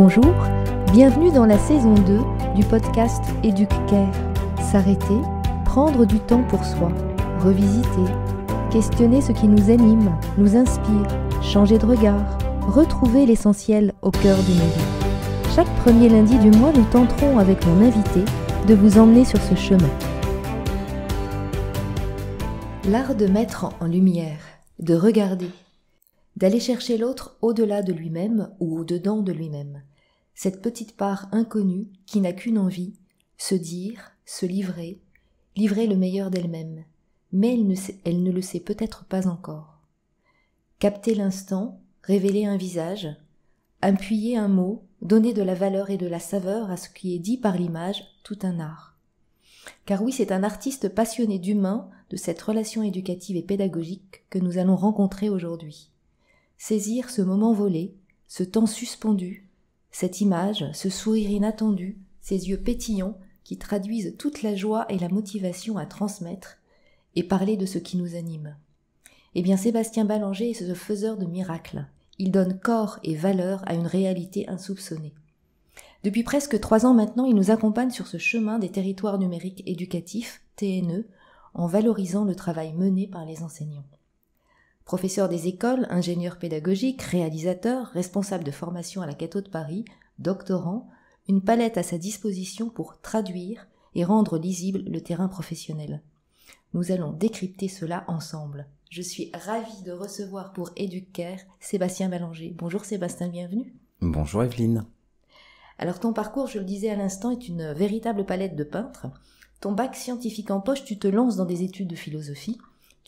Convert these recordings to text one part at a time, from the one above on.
Bonjour, bienvenue dans la saison 2 du podcast EducCare. S'arrêter, prendre du temps pour soi, revisiter, questionner ce qui nous anime, nous inspire, changer de regard, retrouver l'essentiel au cœur de nos vies. Chaque premier lundi du mois, nous tenterons avec mon invité de vous emmener sur ce chemin. L'art de mettre en lumière, de regarder, d'aller chercher l'autre au-delà de lui-même ou au-dedans de lui-même, cette petite part inconnue qui n'a qu'une envie, se dire, se livrer, livrer le meilleur d'elle-même, mais elle ne, le sait peut-être pas encore. Capter l'instant, révéler un visage, appuyer un mot, donner de la valeur et de la saveur à ce qui est dit par l'image, tout un art. Car oui, c'est un artiste passionné d'humain, de cette relation éducative et pédagogique que nous allons rencontrer aujourd'hui saisir ce moment volé, ce temps suspendu, cette image, ce sourire inattendu, ces yeux pétillants qui traduisent toute la joie et la motivation à transmettre, et parler de ce qui nous anime. Eh bien Sébastien Ballanger est ce faiseur de miracles. Il donne corps et valeur à une réalité insoupçonnée. Depuis presque trois ans maintenant, il nous accompagne sur ce chemin des territoires numériques éducatifs, TNE, en valorisant le travail mené par les enseignants. Professeur des écoles, ingénieur pédagogique, réalisateur, responsable de formation à la Cato de Paris, doctorant, une palette à sa disposition pour traduire et rendre lisible le terrain professionnel. Nous allons décrypter cela ensemble. Je suis ravie de recevoir pour éduquer Sébastien Ballanger. Bonjour Sébastien, bienvenue. Bonjour Evelyne. Alors ton parcours, je le disais à l'instant, est une véritable palette de peintre. Ton bac scientifique en poche, tu te lances dans des études de philosophie.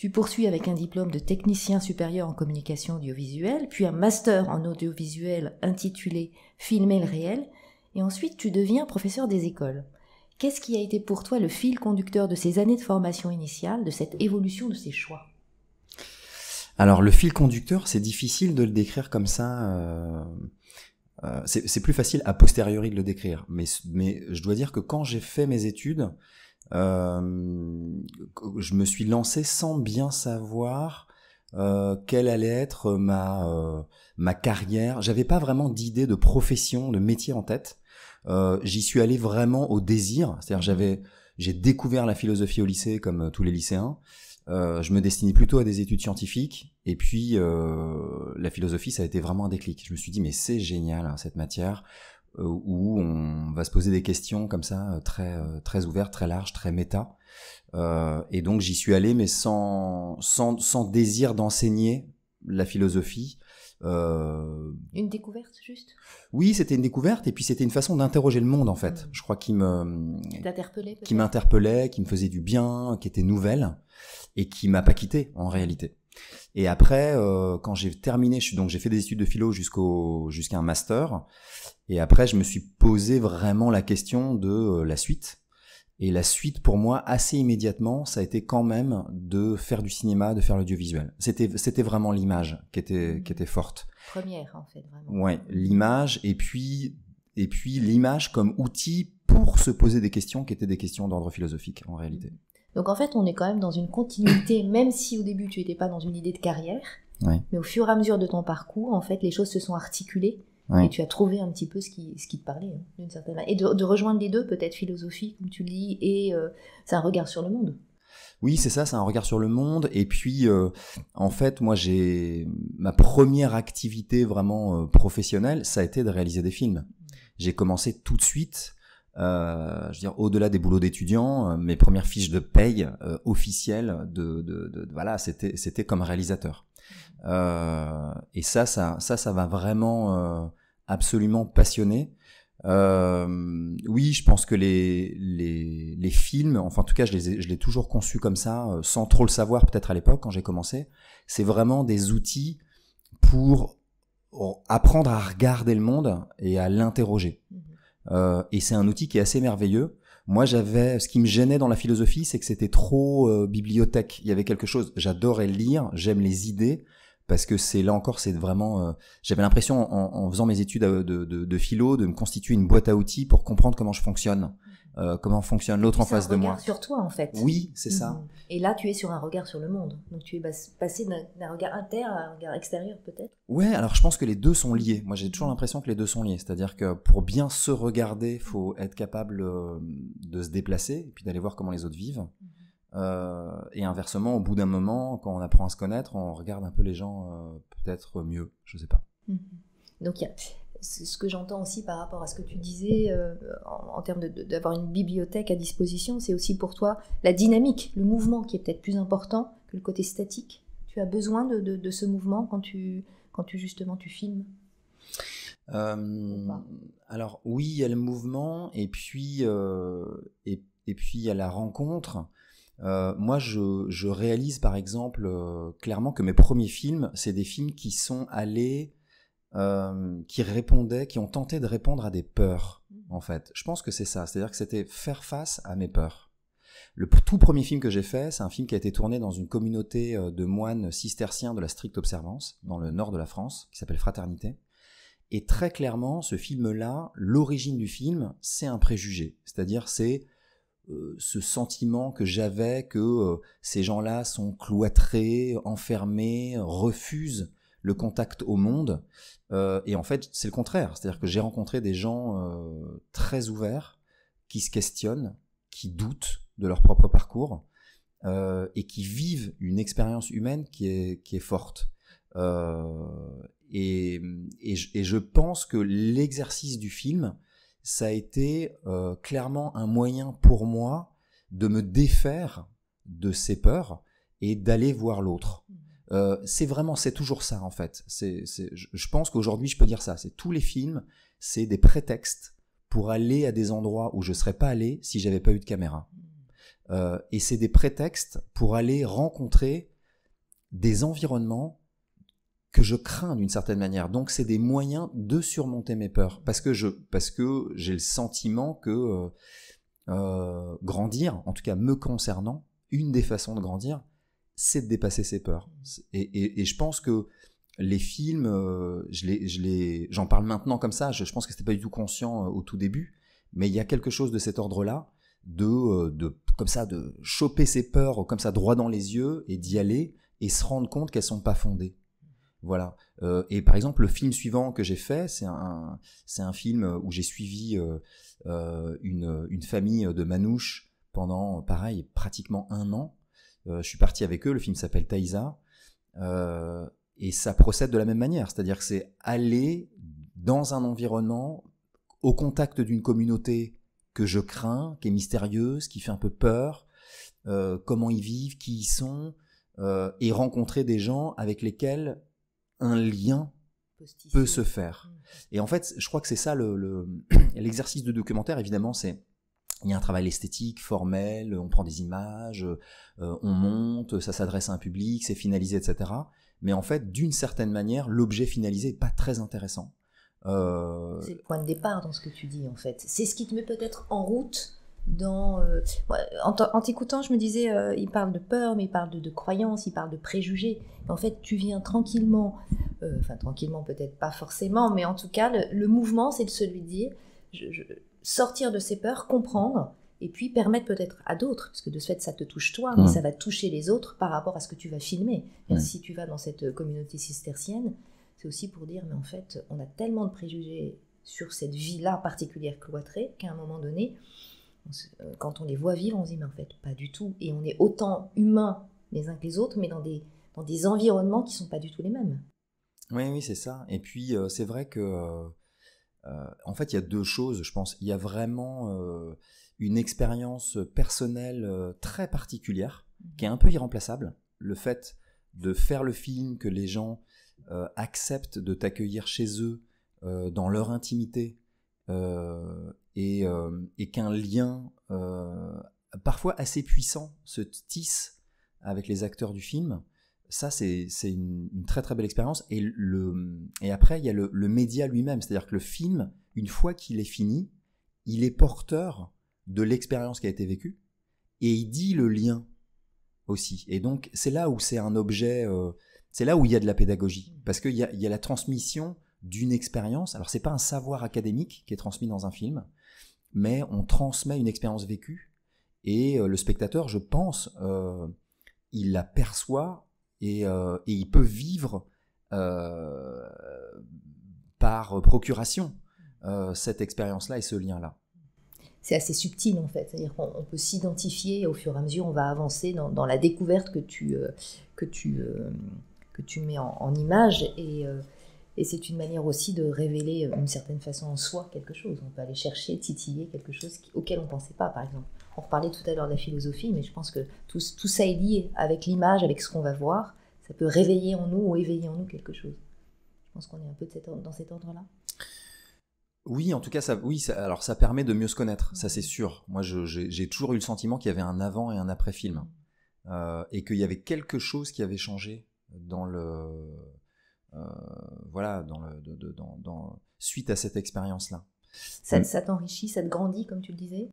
Tu poursuis avec un diplôme de technicien supérieur en communication audiovisuelle, puis un master en audiovisuel intitulé Filmer le réel, et ensuite tu deviens professeur des écoles. Qu'est-ce qui a été pour toi le fil conducteur de ces années de formation initiale, de cette évolution de ces choix Alors le fil conducteur, c'est difficile de le décrire comme ça. Euh, euh, c'est plus facile a posteriori de le décrire, mais je dois dire que quand j'ai fait mes études, euh, je me suis lancé sans bien savoir euh, quelle allait être ma euh, ma carrière. J'avais pas vraiment d'idée de profession, de métier en tête. Euh, j'y suis allé vraiment au désir, c'est-à-dire j'avais j'ai découvert la philosophie au lycée comme tous les lycéens. je me destinais plutôt à des études scientifiques et puis la philosophie ça a été vraiment un déclic. Je me suis dit mais c'est génial hein, cette matière. Euh, où on va se poser des questions comme ça, euh, très, euh, très ouvertes, très larges, très méta. et donc j'y suis allé, mais sans, sans, désir d'enseigner la philosophie. Une découverte juste Oui, c'était une découverte, et puis c'était une façon d'interroger le monde en fait. Mm. Je crois qu'il me qui m'interpellait, qui me faisait du bien, qui était nouvelle et qui m'a pas quitté en réalité. Et après, quand j'ai terminé, je donc j'ai fait des études de philo jusqu'au jusqu'à un master. Et après, je me suis posé vraiment la question de euh, la suite. Et la suite pour moi, assez immédiatement, ça a été quand même de faire du cinéma, de faire l'audiovisuel. C'était, vraiment l'image mmh. qui était, forte. Première, en fait, vraiment. Ouais, l'image et puis, et puis l'image comme outil pour se poser des questions qui étaient des questions d'ordre philosophique, en réalité. Mmh. Donc en fait, on est quand même dans une continuité, même si au début tu n'étais pas dans une idée de carrière. Mais au fur et à mesure de ton parcours, en fait, les choses se sont articulées et tu as trouvé un petit peu ce qui, ce qui te parlait, hein, d'une certaine manière. Et de, de, rejoindre les deux, peut-être philosophie, comme tu le dis, et euh, c'est un regard sur le monde. Oui, c'est ça, c'est un regard sur le monde. Et puis, euh, en fait, moi, j'ai ma première activité vraiment euh, professionnelle, ça a été de réaliser des films. J'ai commencé tout de suite. Euh, je veux dire, au-delà des boulots d'étudiants, mes premières fiches de paye officielles, de, de, de, voilà, c'était c'était comme réalisateur. et ça, ça, ça, ça va vraiment absolument passionné. Euh, oui, je pense que les, les, films, enfin en tout cas je les je l'ai toujours conçu comme ça, euh, sans trop le savoir peut-être à l'époque quand j'ai commencé, c'est vraiment des outils pour oh, apprendre à regarder le monde et à l'interroger. Mm-hmm. Euh, et c'est un outil qui est assez merveilleux. Moi, j'avais, ce qui me gênait dans la philosophie, c'est que c'était trop bibliothèque. Il y avait quelque chose. J'adorais lire, j'aime les idées, parce que c'est là encore, c'est vraiment. Euh, j'avais l'impression en, faisant mes études euh, de, philo de me constituer une boîte à outils pour comprendre comment je fonctionne, euh, comment fonctionne l'autre en face de moi. Sur toi en fait. Oui, c'est ça. Mmh. Et là, tu es sur un regard sur le monde, donc tu es passé d'un regard inter à un regard extérieur peut-être. Ouais, alors je pense que les deux sont liés. Moi, j'ai toujours l'impression que les deux sont liés, c'est-à-dire que pour bien se regarder, faut être capable de se déplacer et puis d'aller voir comment les autres vivent. Mmh. Euh, et inversement, au bout d'un moment, quand on apprend à se connaître, on regarde un peu les gens euh, peut-être mieux, je ne sais pas. Mhm. Donc, ce que j'entends aussi par rapport à ce que tu disais euh, en, termes d'avoir une bibliothèque à disposition, c'est aussi pour toi la dynamique, le mouvement qui est peut-être plus important que le côté statique. Tu as besoin de, ce mouvement quand tu, quand tu justement tu filmes alors oui, il y a le mouvement et puis, et, et, puis il y a la rencontre euh, moi, je, réalise par exemple euh, clairement que mes premiers films, c'est des films qui sont allés, euh, qui répondaient, qui ont tenté de répondre à des peurs, mmh. en fait. Je pense que c'est ça, c'est-à-dire que c'était faire face à mes peurs. Le tout premier film que j'ai fait, c'est un film qui a été tourné dans une communauté de moines cisterciens de la stricte observance, dans le nord de la France, qui s'appelle Fraternité. Et très clairement, ce film-là, l'origine du film, c'est un préjugé. C'est-à-dire, c'est euh, ce sentiment que j'avais que euh, ces gens-là sont cloîtrés, enfermés, refusent le contact au monde. Euh, et en fait, c'est le contraire. C'est-à-dire que j'ai rencontré des gens très ouverts, qui se questionnent, qui doutent de leur propre parcours, et qui vivent une expérience humaine qui est, forte. et, je pense que l'exercice du film, ça a été euh, clairement un moyen pour moi de me défaire de ces peurs et d'aller voir l'autre. Mmh. Euh, c'est vraiment, c'est toujours ça en fait. C'est, je pense qu'aujourd'hui, je peux dire ça. C'est tous les films, c'est des prétextes pour aller à des endroits où je ne serais pas allé si j'avais pas eu de caméra. Mmh. Euh, et c'est des prétextes pour aller rencontrer des environnements que je crains d'une certaine manière. Donc c'est des moyens de surmonter mes peurs parce que je parce que j'ai le sentiment que euh, euh, grandir, en tout cas me concernant, une des façons de grandir, c'est de dépasser ses peurs. Et, et, je pense que les films, euh, je les, je les, j'en parle maintenant comme ça. Je, je pense que c'était pas du tout conscient au tout début, mais il y a quelque chose de cet ordre-là, de, de comme ça, de choper ses peurs comme ça droit dans les yeux et d'y aller et se rendre compte qu'elles sont pas fondées. Voilà. Euh, et par exemple, le film suivant que j'ai fait, c'est un, c'est un film où j'ai suivi euh, euh, une, une, famille de manouches pendant, pareil, pratiquement un an. je suis parti avec eux. Le film s'appelle Taïza. et ça procède de la même manière. C'est-à-dire que c'est aller dans un environnement au contact d'une communauté que je crains, qui est mystérieuse, qui fait un peu peur, comment ils vivent, qui ils sont, et rencontrer des gens avec lesquels un lien peut se faire. Mm. Et en fait, je crois que c'est ça l'exercice le, de documentaire, évidemment, c'est il y a un travail esthétique, formel, on prend des images, euh, on monte, ça s'adresse à un public, c'est finalisé, etc. Mais en fait, d'une certaine manière, l'objet finalisé n'est pas très intéressant. Euh, c'est le point de départ dans ce que tu dis, en fait. C'est ce qui te met peut-être en route dans, euh, en, t'écoutant, je me disais, euh, il parle de peur, mais il parle de, de croyances, il parle de préjugés. en fait, tu viens tranquillement, euh, enfin tranquillement peut-être pas forcément, mais en tout cas, le, mouvement, c'est de se lui dire, sortir de ses peurs, comprendre, et puis permettre peut-être à d'autres, parce que de ce fait, ça te touche toi, mais ça va toucher les autres par rapport à ce que tu vas filmer. Si tu vas dans cette communauté cistercienne, c'est aussi pour dire, mais en fait, on a tellement de préjugés sur cette vie-là particulière cloîtrée qu'à un moment donné, euh, quand on les voit vivre, on se dit, mais en fait, pas du tout. Et on est autant humains les uns que les autres, mais dans des, dans des environnements qui ne sont pas du tout les mêmes. Oui, oui, c'est ça. Et puis, euh, c'est vrai que, euh, en fait, il y a deux choses, je pense. Il y a vraiment une expérience personnelle très particulière, mmh. qui est un peu irremplaçable. Le fait de faire le film, que les gens acceptent de t'accueillir chez eux, dans leur intimité, euh, et, qu'un lien euh, parfois assez puissant se tisse avec les acteurs du film. Ça, c'est une, très très belle expérience. Et, après, il y a le, média lui-même. C'est-à-dire que le film, une fois qu'il est fini, il est porteur de l'expérience qui a été vécue et il dit le lien aussi. Et donc, c'est là où c'est un objet, euh, c'est là où il y a de la pédagogie. Parce qu'il y a, y a la transmission d'une expérience. Alors, c'est pas un savoir académique qui est transmis dans un film, mais on transmet une expérience vécue et euh, le spectateur, je pense, euh, il la perçoit et, euh, il peut vivre par procuration cette expérience-là et ce lien-là. C'est assez subtil en fait, c'est-à-dire qu'on peut s'identifier au fur et à mesure, on va avancer dans, la découverte que tu, que tu, que tu mets en, en image et et c'est une manière aussi de révéler d'une euh, certaine façon en soi quelque chose. On peut aller chercher, titiller quelque chose auquel on ne pensait pas, par exemple. On reparlait tout à l'heure de la philosophie, mais je pense que tout, ça est lié avec l'image, avec ce qu'on va voir. Ça peut réveiller en nous ou éveiller en nous quelque chose. Je pense qu'on est un peu de dans cet ordre-là. Oui, en tout cas, ça, oui, alors ça permet de mieux se connaître, ça c'est sûr. Moi, j'ai toujours eu le sentiment qu'il y avait un avant et un après film, euh, et qu'il y avait quelque chose qui avait changé dans le, euh, voilà, dans le, suite à cette expérience-là. Euh, ça, t'enrichit, ça te grandit, comme tu le disais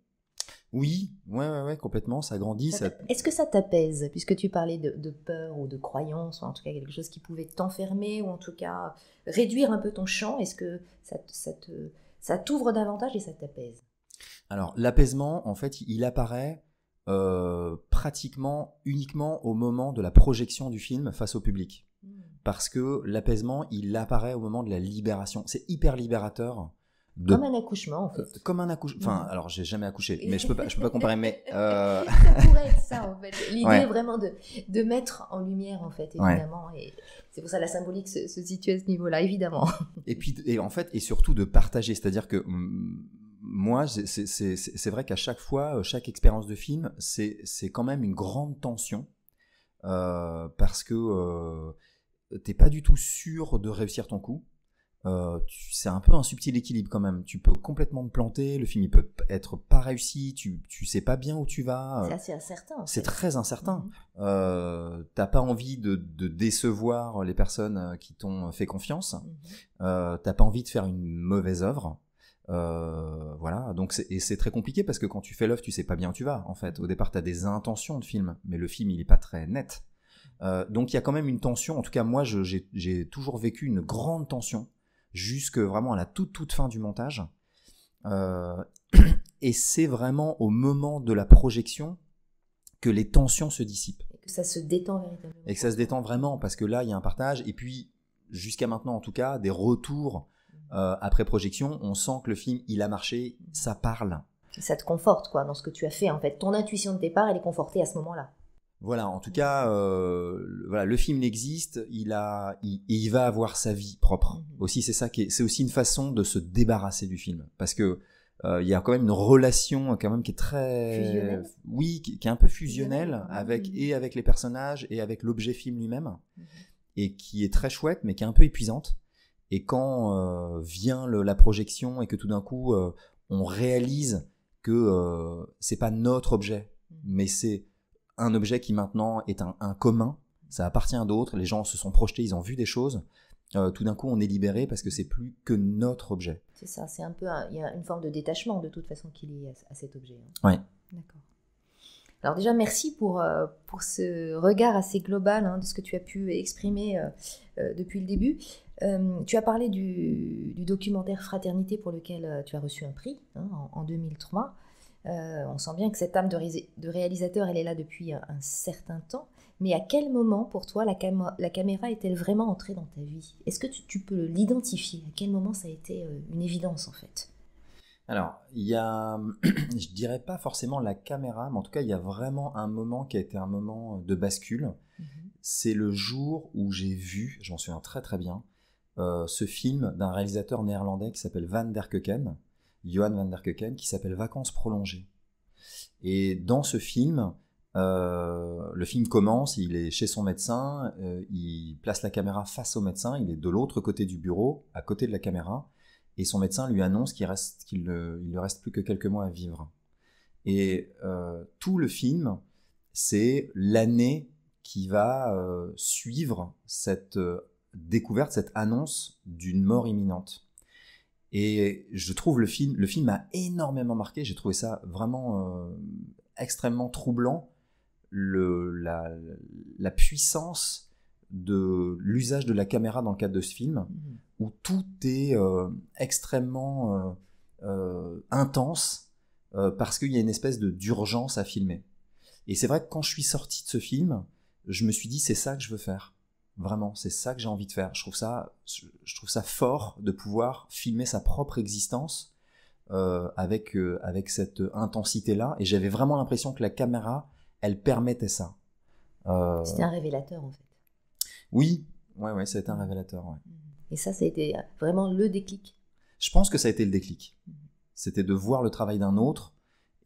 oui, ouais, ouais, complètement, ça grandit. Est-ce que ça t'apaise, puisque tu parlais de, peur ou de croyance, ou en tout cas quelque chose qui pouvait t'enfermer, ou en tout cas réduire un peu ton champ Est-ce que ça, t'ouvre davantage et ça t'apaise Alors, l'apaisement, en fait, il apparaît euh, pratiquement uniquement au moment de la projection du film face au public. Hmm parce que l'apaisement, il apparaît au moment de la libération. C'est hyper libérateur. De... Comme un accouchement, en fait. Comme un accouchement. Enfin, alors, j'ai jamais accouché, mais je peux pas, je peux pas comparer, mais. Euh, ça pourrait être ça, en fait. L'idée vraiment de, de mettre en lumière, en fait, évidemment. Et c'est pour ça la symbolique se, situe à ce niveau-là, évidemment. Et puis, et en fait, et surtout de partager. C'est-à-dire que moi, c'est vrai qu'à chaque fois, euh, chaque expérience de film, c'est quand même une grande tension. Euh, parce que t'es pas du tout sûr de réussir ton coup. Euh, c'est un peu un subtil équilibre quand même. Tu peux complètement te planter, le film il peut être pas réussi, tu, tu sais pas bien où tu vas. Euh. C'est incertain. C'est très incertain. Mhm. Euh, t'as pas envie de, décevoir les personnes qui t'ont fait confiance. Mhm. T'as pas envie de faire une mauvaise œuvre. voilà, donc c'est très compliqué parce que quand tu fais l'œuvre, tu sais pas bien où tu vas en fait. Au départ, tu as des intentions de film, mais le film il est pas très net. Euh, donc il y a quand même une tension. En tout cas, moi, j'ai toujours vécu une grande tension jusque vraiment à la toute toute fin du montage. Euh, et c'est vraiment au moment de la projection que les tensions se dissipent. Et que ça se détend véritablement. Et que ça se détend vraiment parce que là, il y a un partage. Et puis, jusqu'à maintenant, en tout cas, des retours euh, après projection, on sent que le film, il a marché, ça parle. Ça te conforte, quoi, dans ce que tu as fait, en fait. Ton intuition de départ, elle est confortée à ce moment-là. Voilà, en tout cas, euh, voilà, le film n'existe, il a, il, va avoir sa vie propre. Mm-hmm. Aussi, c'est ça qui c'est aussi une façon de se débarrasser du film, parce que euh, il y a quand même une relation quand même qui est très, oui, qui, est un peu fusionnelle avec mm-hmm. et avec les personnages et avec l'objet film lui-même, mm-hmm. et qui est très chouette, mais qui est un peu épuisante. Et quand euh, vient la projection et que tout d'un coup on réalise que c'est pas notre objet, mais c'est un objet qui maintenant est un, commun, ça appartient à d'autres, les gens se sont projetés, ils ont vu des choses. Euh, tout d'un coup, on est libéré parce que c'est plus que notre objet. C'est ça, c'est un peu il y a une forme de détachement de toute façon qui est à, à cet objet. Hein. Oui. D'accord. Alors déjà, merci pour, euh, pour ce regard assez global hein, de ce que tu as pu exprimer euh, depuis le début. tu as parlé du, documentaire Fraternité pour lequel tu as reçu un prix hein, en, 2003. Euh, on sent bien que cette âme de, réalisateur, elle est là depuis un, certain temps. Mais à quel moment, pour toi, la, caméra est-elle vraiment entrée dans ta vie Est-ce que tu, peux l'identifier À quel moment ça a été euh, une évidence, en fait alors, il y a, je dirais pas forcément la caméra, mais en tout cas, il y a vraiment un moment qui a été un moment euh, de bascule. Mhm. C'est le jour où j'ai vu, j'en souviens très très bien, ce film d'un réalisateur néerlandais qui s'appelle Van der Keuken, Johan van der Keuken, qui s'appelle Vacances prolongées. Et dans ce film, euh, le film commence, il est chez son médecin, euh, il place la caméra face au médecin, il est de l'autre côté du bureau, à côté de la caméra, et son médecin lui annonce qu'il reste, qu'il ne reste plus que quelques mois à vivre. Et euh, tout le film, c'est l'année qui va suivre cette découverte, cette annonce d'une mort imminente. Et je trouve le film, le film m'a énormément marqué. J'ai trouvé ça vraiment euh, extrêmement troublant, le, la, la, puissance de l'usage de la caméra dans le cadre de ce film, mmh. où tout est euh, extrêmement euh, intense parce qu'il y a une espèce de d'urgence à filmer. Et c'est vrai que quand je suis sorti de ce film, je me suis dit c'est ça que je veux faire. Vraiment, c'est ça que j'ai envie de faire. Je trouve ça, je trouve ça fort de pouvoir filmer sa propre existence euh, avec euh, avec cette intensité là. Et j'avais vraiment l'impression que la caméra, elle permettait ça. Euh, C'était un révélateur en fait. Oui, ouais, ouais, ça a été un révélateur. Mm-hmm. Et ça, ça a été vraiment le déclic. Je pense que ça a été le déclic. Mm-hmm. C'était de voir le travail d'un autre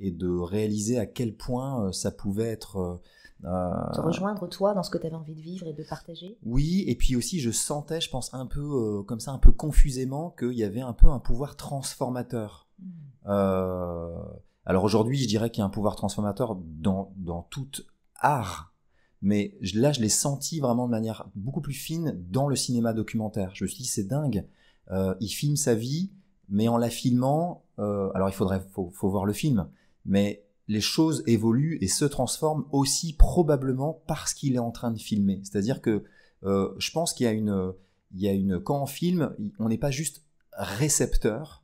et de réaliser à quel point ça pouvait être te euh, rejoindre toi dans ce que tu avais envie de vivre et de partager Oui, et puis aussi je sentais, je pense un peu euh, comme ça, un peu confusément, qu'il y avait un peu un pouvoir transformateur. Hmm. Euh, alors aujourd'hui, je dirais qu'il y a un pouvoir transformateur dans, dans tout art, mais là je l'ai senti vraiment de manière beaucoup plus fine dans le cinéma documentaire. Je me suis dit c'est dingue, il filme sa vie, mais en la filmant, alors il faudrait faut, faut, voir le film, mais les choses évoluent et se transforment aussi probablement parce qu'il est en train de filmer. C'est-à-dire que euh, je pense qu'il y a une, il y une, quand on filme, on n'est pas juste récepteur,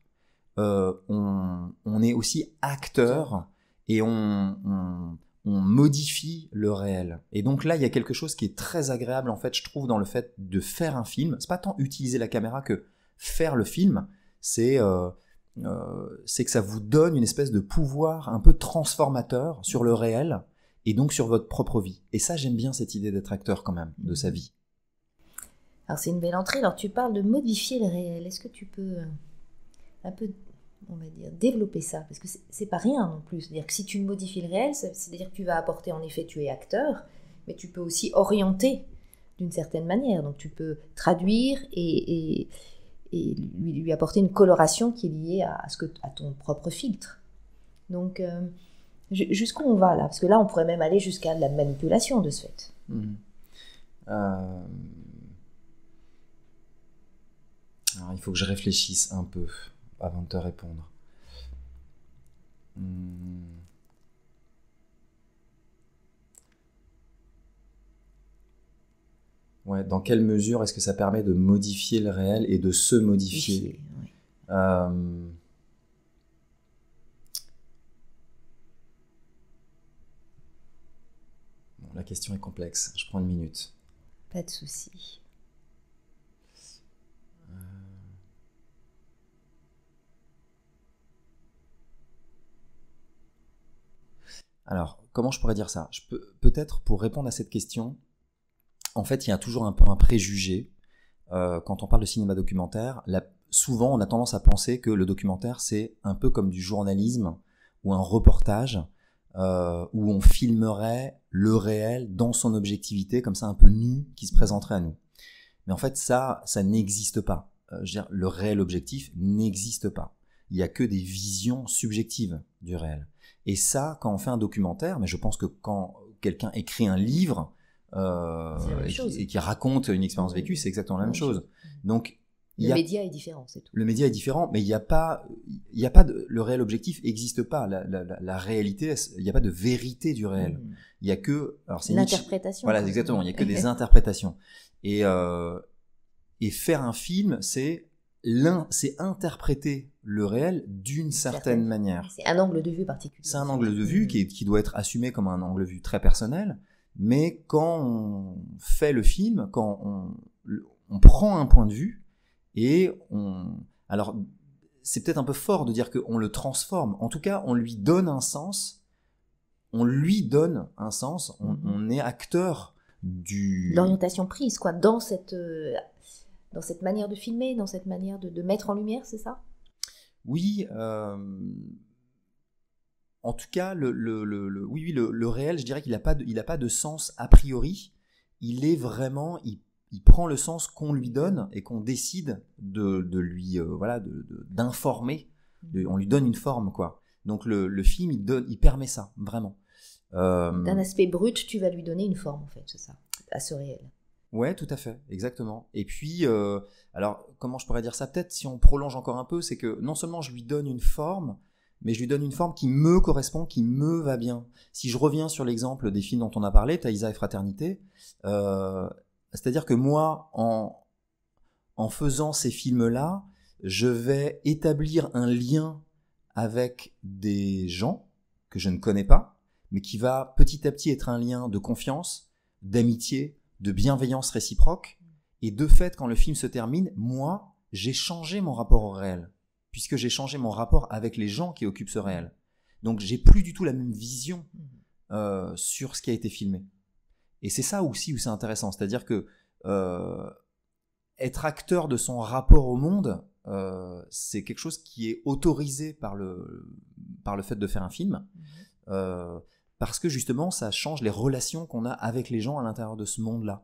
euh, on, est aussi acteur et on, modifie le réel. Et donc là, il y a quelque chose qui est très agréable en fait, je trouve, dans le fait de faire un film. C'est pas tant utiliser la caméra que faire le film. C'est euh, euh, c'est que ça vous donne une espèce de pouvoir un peu transformateur sur le réel et donc sur votre propre vie. Et ça, j'aime bien cette idée d'être acteur quand même de sa mhm. vie. Alors c'est une belle entrée. Alors tu parles de modifier le réel. Est-ce que tu peux euh, un peu, on va dire, développer ça Parce que c'est pas rien non plus. C'est-à-dire que si tu modifies le réel, c'est-à-dire que tu vas apporter, en effet, tu es acteur, mais tu peux aussi orienter d'une certaine manière. Donc tu peux traduire et, et, et lui, apporter une coloration qui est liée à, ce que, à ton propre filtre. Donc, euh, jusqu'où on va là Parce que là, on pourrait même aller jusqu'à la manipulation de ce fait. Mhm. Euh, alors, il faut que je réfléchisse un peu avant de te répondre. Hmm. dans quelle mesure est-ce que ça permet de modifier le réel et de se modifier euh, La question est complexe, je prends une minute. Pas de souci. Euh. Alors, comment je pourrais dire ça Peut-être pour répondre à cette question, en fait, il y a toujours un peu un préjugé. Euh, quand on parle de cinéma documentaire, souvent on a tendance à penser que le documentaire, c'est un peu comme du journalisme ou un reportage euh, où on filmerait le réel dans son objectivité, comme ça un peu nu, qui se présenterait à nous. Mais en fait, ça, ça n'existe pas. Euh, le réel objectif n'existe pas. Il n'y a que des visions subjectives du réel. Et ça, quand on fait un documentaire, mais je pense que quand quelqu'un écrit un livre, euh, et, qui, raconte une expérience vécue, c'est exactement la même, chose. Mmh. Donc le média est différent, c'est tout. Le média est différent, mais il n'y a pas, il a pas de, le réel objectif n'existe pas. La, réalité, il n'y a pas de vérité du réel. Mmh. Il n'y a que, c'est l'interprétation. Voilà, exactement. Il n'y a que des interprétations. Et euh, et faire un film, c'est l'un, c'est interpréter le réel d'une certaine, manière. C'est un angle de vue particulier. C'est un angle de vue mmh. qui, qui doit être assumé comme un angle de vue très personnel. Mais quand on fait le film, quand on, prend un point de vue et on... Alors, c'est peut-être un peu fort de dire qu'on le transforme. En tout cas, on lui donne un sens. On lui donne un sens. On, mhm. est acteur du... L'orientation prise, quoi, dans cette, euh, dans cette manière de filmer, dans cette manière de, de mettre en lumière, c'est ça Oui. Euh en tout cas, le, oui, oui, le, réel, je dirais qu'il n'a pas, de, pas de sens a priori. Il est vraiment, il, prend le sens qu'on lui donne et qu'on décide de, lui, euh, voilà, d'informer. Mmh. on lui donne une forme, quoi. Donc le, film, il, donne, il permet ça, vraiment. Euh, D'un aspect brut, tu vas lui donner une forme, en fait, c'est ça, à ce réel. Ouais, tout à fait, exactement. Et puis, euh, alors, comment je pourrais dire ça Peut-être si on prolonge encore un peu, c'est que non seulement je lui donne une forme, mais je lui donne une forme qui me correspond, qui me va bien. Si je reviens sur l'exemple des films dont on a parlé, Taïsa et Fraternité, euh, c'est-à-dire que moi, en, en faisant ces films-là, je vais établir un lien avec des gens que je ne connais pas, mais qui va petit à petit être un lien de confiance, d'amitié, de bienveillance réciproque. Et de fait, quand le film se termine, moi, j'ai changé mon rapport au réel puisque j'ai changé mon rapport avec les gens qui occupent ce réel. Donc j'ai plus du tout la même vision euh, sur ce qui a été filmé. Et c'est ça aussi où c'est intéressant, c'est-à-dire que euh, être acteur de son rapport au monde, euh, c'est quelque chose qui est autorisé par le, par le fait de faire un film, mm-hmm. parce que justement ça change les relations qu'on a avec les gens à l'intérieur de ce monde-là.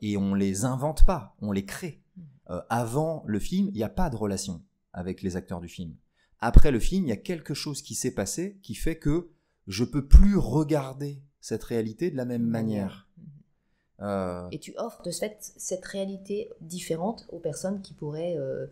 et on les invente pas, on les crée. Mm-hmm. avant le film, il n'y a pas de relation avec les acteurs du film. Après le film, il y a quelque chose qui s'est passé qui fait que je peux plus regarder cette réalité de la même manière. Mhm. Euh, et tu offres de ce fait cette réalité différente aux personnes qui pourraient, euh,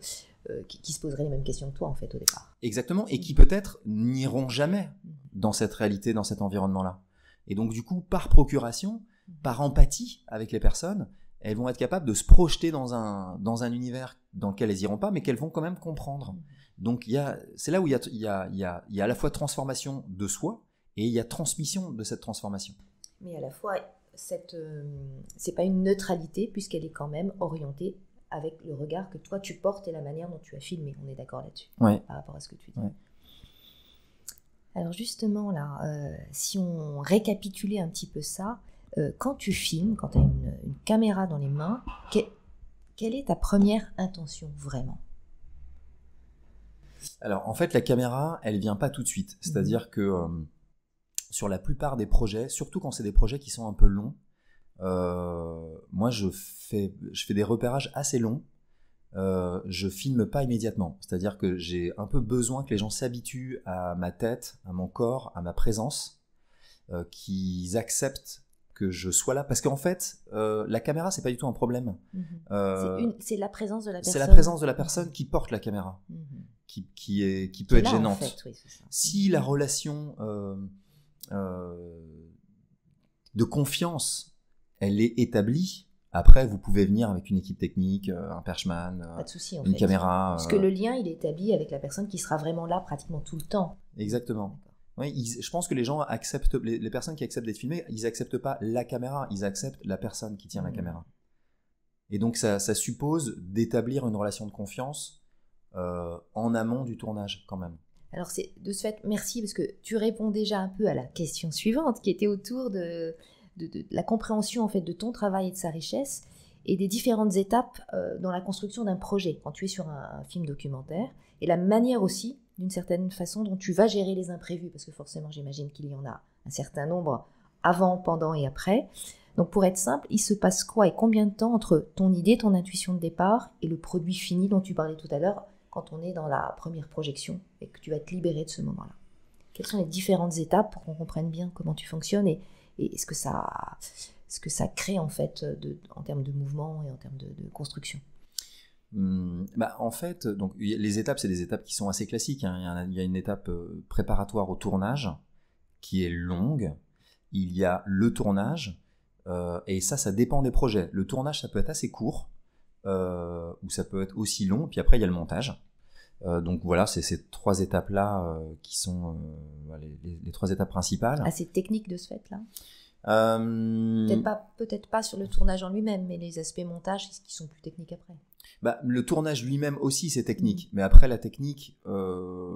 euh, qui, se poseraient les mêmes questions que toi en fait au départ. Exactement, et qui peut-être n'iront jamais mhm. dans cette réalité, dans cet environnement-là. Et donc du coup, par procuration, mhm. par empathie avec les personnes, elles vont être capables de se projeter dans un, univers dans lequel elles iront pas, mais qu'elles vont quand même comprendre. Donc c'est là où il y a, à la fois transformation de soi et il y a transmission de cette transformation. Mais à la fois, cette, euh, pas une neutralité puisqu'elle est quand même orientée avec le regard que toi tu portes et la manière dont tu as filmé. On est d'accord là-dessus par rapport à ce que tu dis. Alors justement là, euh, si on récapitulait un petit peu ça, euh, quand tu filmes, quand tu as une, caméra dans les mains, quelle est ta première intention vraiment Alors en fait, la caméra, elle vient pas tout de suite. Mhm. C'est-à-dire que euh, sur la plupart des projets, surtout quand c'est des projets qui sont un peu longs, euh, moi je fais, je fais des repérages assez longs. Euh, je filme pas immédiatement. C'est-à-dire que j'ai un peu besoin que les gens s'habituent à ma tête, à mon corps, à ma présence, qu'ils acceptent je sois là. Parce qu'en fait, euh, la caméra, c'est pas du tout un problème. Mhm. Euh, c'est la présence de la personne. C'est la présence de la personne qui porte la caméra, mhm. qui, est, qui peut être gênante. Si la mhm. relation euh, de confiance, elle est établie, après, vous pouvez venir avec une équipe technique, un perchman, souci, une caméra. Parce que le lien, il est établi avec la personne qui sera vraiment là pratiquement tout le temps. Exactement. Oui, je pense que les gens acceptent, les, personnes qui acceptent d'être filmées, ils acceptent pas la caméra, ils acceptent la personne qui tient la mm. caméra. Et donc ça, suppose d'établir une relation de confiance euh, en amont du tournage quand même. Alors c'est de ce fait, merci parce que tu réponds déjà un peu à la question suivante qui était autour de, la compréhension en fait de ton travail et de sa richesse et des différentes étapes euh, dans la construction d'un projet quand tu es sur un film documentaire et la manière aussi d'une certaine façon dont tu vas gérer les imprévus, parce que forcément j'imagine qu'il y en a un certain nombre avant, pendant et après. Donc pour être simple, il se passe quoi et combien de temps entre ton idée, ton intuition de départ et le produit fini dont tu parlais tout à l'heure quand on est dans la première projection et que tu vas te libérer de ce moment-là Quelles sont les différentes étapes pour qu'on comprenne bien comment tu fonctionnes et, et ce, que ça, ce que ça crée en fait de, en termes de mouvement et en termes de construction Mmh, bah en fait, donc les étapes, c'est des étapes qui sont assez classiques. Hein. Il, y a, une étape euh, préparatoire au tournage qui est longue. Il y a le tournage euh, et ça, ça dépend des projets. Le tournage, ça peut être assez court euh, ou ça peut être aussi long. Puis après, il y a le montage. donc voilà, c'est ces trois étapes-là qui sont les, trois étapes principales. Assez technique de ce fait-là. Peut-être pas, sur le tournage en lui-même, mais les aspects montage, ce qui sont plus techniques après. Bah, le tournage lui-même aussi, c'est technique. Mm. Mais après, la technique, euh,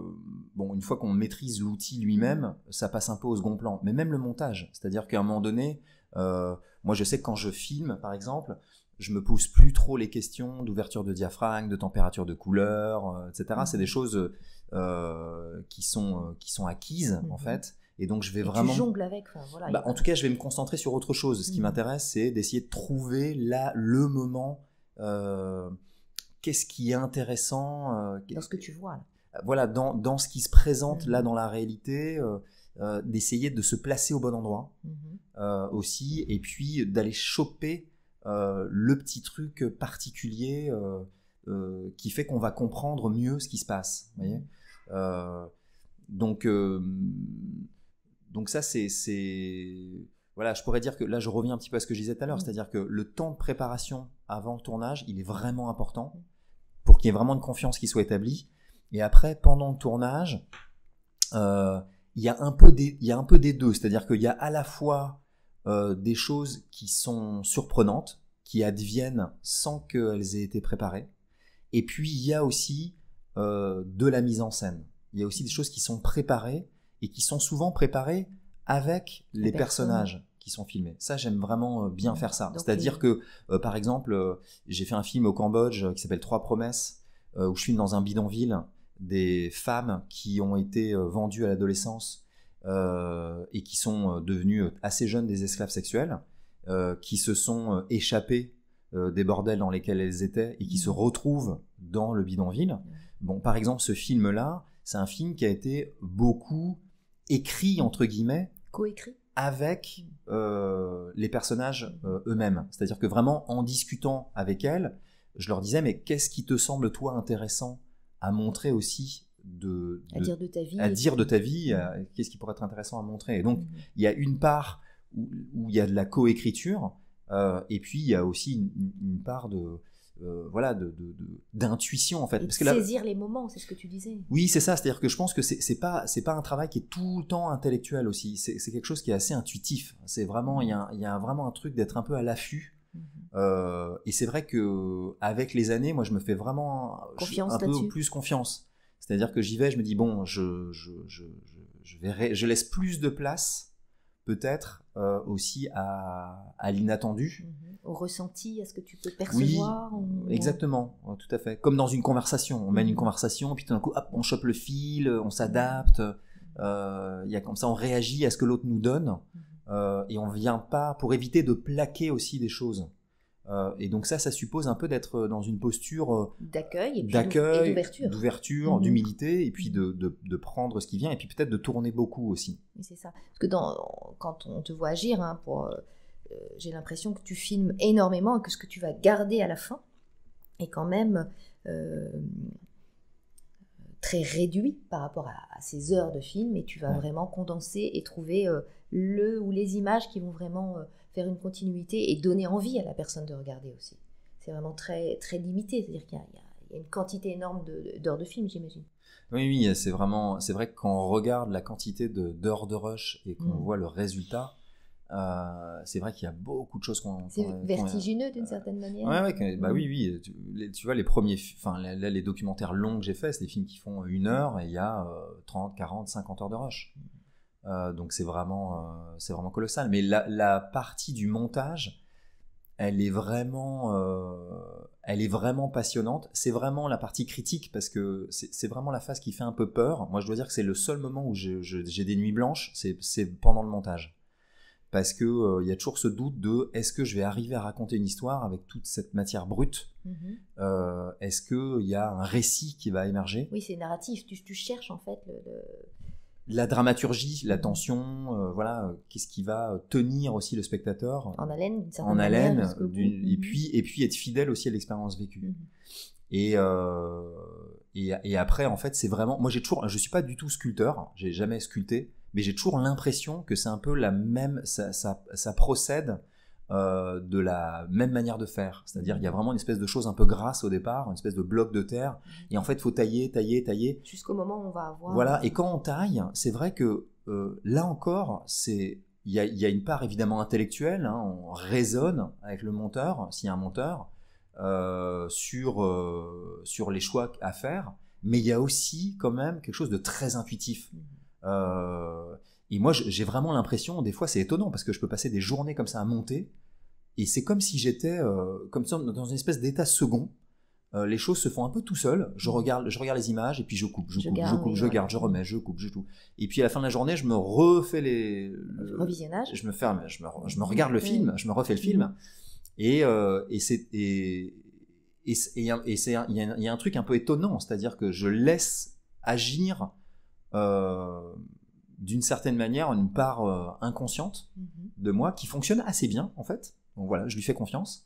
bon, une fois qu'on maîtrise l'outil lui-même, ça passe un peu au second plan. Mais même le montage, c'est-à-dire qu'à un moment donné, euh, moi, je sais que quand je filme, par exemple, je me pose plus trop les questions d'ouverture de diaphragme, de température de couleur, euh, etc. C'est des mm. choses euh, qui sont euh, qui sont acquises en mm-hmm. fait. Et donc je vais vraiment. Tu jongles avec. voilà, bah, en tout cas, je vais me concentrer sur autre chose. Ce qui mm. m'intéresse, c'est d'essayer de trouver là le moment. Euh, qu'est-ce qui est intéressant euh, Dans ce que tu vois. Euh, voilà, dans, ce qui se présente là mm-hmm. dans la réalité, euh, d'essayer de se placer au bon endroit mm-hmm. aussi, et puis d'aller choper le petit truc particulier qui fait qu'on va comprendre mieux ce qui se passe. Mm-hmm. donc, donc ça, c'est voilà, je pourrais dire que là, je reviens un petit peu à ce que je disais tout à l'heure, c'est-à-dire que le temps de préparation avant le tournage, il est vraiment important pour qu'il y ait vraiment une confiance qui soit établie. Et après, pendant le tournage, euh, il, y a un peu des, a un peu des deux. C'est-à-dire qu'il y a à la fois euh, des choses qui sont surprenantes, qui adviennent sans qu'elles aient été préparées. Et puis, il y a aussi euh, de la mise en scène. Il y a aussi des choses qui sont préparées et qui sont souvent préparées avec les, personnages qui sont filmés. Ça, j'aime vraiment euh, bien mmh. faire ça. C'est-à-dire que, euh, par exemple, euh, j'ai fait un film au Cambodge qui s'appelle Trois promesses, où je filme dans un bidonville des femmes qui ont été vendues à l'adolescence et qui sont devenues assez jeunes des esclaves sexuels, qui se sont échappées des bordels dans lesquels elles étaient et qui se mmh. retrouvent dans le bidonville. Mmh. Bon, par exemple, ce film-là, c'est un film qui a été beaucoup écrit, entre guillemets. Coécrit avec euh, les personnages euh, eux-mêmes. C'est-à-dire que vraiment, en discutant avec elles, je leur disais, mais qu'est-ce qui te semble, toi, intéressant à montrer aussi de, à dire de ta vie, à dire de ta vie, euh, qu'est-ce qui pourrait être intéressant à montrer. Et donc, mm-hmm. il y a une part où, il y a de la coécriture, et puis il y a aussi une part de, euh, voilà, de, d'intuition en fait. Parce que saisir les moments, c'est ce que tu disais. Oui, c'est ça. C'est-à-dire que je pense que c'est, pas c'est pas un travail qui est tout le temps intellectuel aussi. C'est, quelque chose qui est assez intuitif. C'est vraiment il y a, vraiment un truc d'être un peu à l'affût. Mhm. Euh, et c'est vrai que avec les années, moi, je me fais vraiment confiance un peu plus confiance. C'est-à-dire que j'y vais, je me dis bon, je je, je laisse plus de place peut-être euh, aussi à, l'inattendu. Au ressenti, à ce que tu peux percevoir. exactement, tout à fait. Comme dans une conversation, on mène une mhm. conversation, puis tout d'un coup, on chope le fil, on s'adapte. Mhm. Euh, il y a comme ça, on réagit à ce que l'autre nous donne. Mhm. Euh, et on ne vient pas pour éviter de plaquer aussi des choses. Euh, et donc ça, ça suppose un peu d'être euh, dans une posture euh, d'accueil, d'accueil, d'ouverture, mhm. d'humilité, et puis, mhm. de, de, prendre ce qui vient, et puis peut-être de tourner beaucoup aussi. C'est ça, parce que quand on te voit agir, hein, j'ai l'impression que tu filmes énormément, et que ce que tu vas garder à la fin est quand même très réduit par rapport à, ces heures de film, et tu vas vraiment condenser et trouver le ou les images qui vont vraiment faire une continuité et donner envie à la personne de regarder aussi. C'est vraiment très, très limité, c'est-à-dire qu'il y, a une quantité énorme d'heures de, film, films, j'imagine. Oui, oui, euh, c'est vraiment, c'est vrai que quand on regarde la quantité d'heures de, rush et qu'on mm. voit le résultat, euh, c'est vrai qu'il y a beaucoup de choses qu'on. C'est vertigineux d'une euh, certaine manière. bah oui, mm. oui. Tu, vois, les premiers, enfin, les, les, documentaires longs que j'ai faits, c'est des films qui font une heure et il y a 30, 40, 50 heures de rush. Euh, donc c'est vraiment, euh, c'est vraiment colossal. Mais la, partie du montage, elle est vraiment, euh, elle est vraiment passionnante. C'est vraiment la partie critique parce que c'est vraiment la phase qui fait un peu peur. Moi, je dois dire que c'est le seul moment où j'ai des nuits blanches, c'est pendant le montage. Parce que il y a toujours ce doute de est-ce que je vais arriver à raconter une histoire avec toute cette matière brute mm-hmm. Est-ce qu'il y a un récit qui va émerger Oui, c'est narratif. Tu, cherches en fait la dramaturgie, la tension, euh, voilà, euh, qu'est-ce qui va euh, tenir aussi le spectateur en haleine, en haleine, et mm-hmm. puis et puis être fidèle aussi à l'expérience vécue. Mm-hmm. Et, euh, et, après, en fait, c'est vraiment, moi j'ai toujours, je suis pas du tout sculpteur, hein, j'ai jamais sculpté, mais j'ai toujours l'impression que c'est un peu la même, ça, ça, ça procède euh, de la même manière de faire. C'est-à-dire, qu'il y a vraiment une espèce de chose un peu grasse au départ, une espèce de bloc de terre. Mhm. Et en fait, il faut tailler, tailler, tailler. Jusqu'au moment où on va avoir. Voilà. Et quand on taille, c'est vrai que euh, là encore, c'est. Il y, a, une part évidemment intellectuelle, hein. on raisonne avec le monteur, s'il y a un monteur, euh, sur, sur les choix à faire, mais il y a aussi quand même quelque chose de très intuitif. Mhm. Et moi, j'ai vraiment l'impression, des fois, c'est étonnant parce que je peux passer des journées comme ça à monter. Et c'est comme si j'étais euh, comme dans une espèce d'état second. Euh, les choses se font un peu tout seul. Je mm. regarde, je regarde les images et puis je coupe, je, coupe, je coupe, je garde, je remets, je coupe, je tout. Et puis à la fin de la journée, je me refais les. Le Je me ferme, je me, je me regarde le film, je me refais le film. Mm. Euh, et, et c'est et, il y, y, a un truc un peu étonnant, c'est-à-dire que je laisse agir. Euh, d'une certaine manière une part euh, inconsciente mhm. de moi qui fonctionne assez bien en fait. Donc voilà, je lui fais confiance.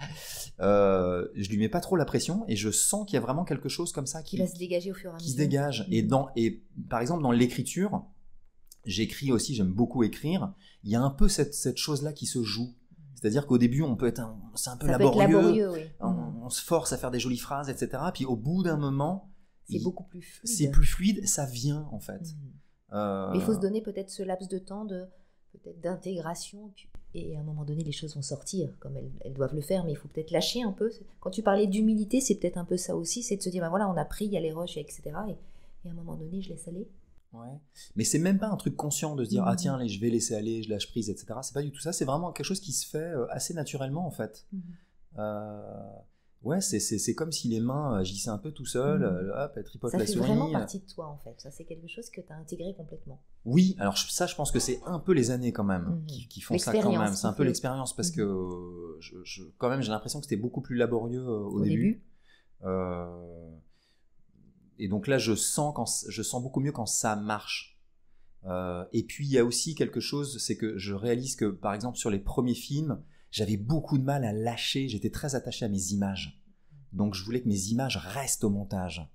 Euh, je lui mets pas trop la pression et je sens qu'il y a vraiment quelque chose comme ça qui, va se dégager au fur et à mesure. Qui se dégage. Et, mhm. dans, et par exemple, dans l'écriture, j'écris aussi, j'aime beaucoup écrire. Il y a un peu cette, chose-là qui se joue. Mhm. C'est-à-dire qu'au début, on peut être, c'est un peu laborieux, on, se force à faire des jolies phrases, etc. Puis au bout d'un moment, c'est beaucoup plus fluide. C'est plus fluide, ça vient en fait. Euh, il faut se donner peut-être ce laps de temps de peut-être d'intégration et à un moment donné les choses vont sortir comme elles, doivent le faire mais il faut peut-être lâcher un peu quand tu parlais d'humilité c'est peut-être un peu ça aussi c'est de se dire ben voilà on a pris il y a les roches etc et, et à un moment donné je laisse aller ouais mais c'est même pas un truc conscient de se dire ah tiens je vais laisser aller je lâche prise etc c'est pas du tout ça c'est vraiment quelque chose qui se fait euh, assez naturellement en fait mm-hmm. euh, Ouais, c'est comme si les mains euh, agissaient un peu tout seul, mmh. euh, hop, elles la souris. Ça fait vraiment euh. partie de toi en fait, ça c'est quelque chose que tu as intégré complètement. Oui, alors ça je pense que c'est un peu les années quand même mmh. qui, qui, font ça quand même, c'est un peu l'expérience parce mmh. que je, quand même j'ai l'impression que c'était beaucoup plus laborieux au, au début. et donc là je sens, quand, je sens beaucoup mieux quand ça marche. et puis il y a aussi quelque chose, c'est que je réalise que par exemple sur les premiers films, j'avais beaucoup de mal à lâcher, j'étais très attaché à mes images. Donc je voulais que mes images restent au montage.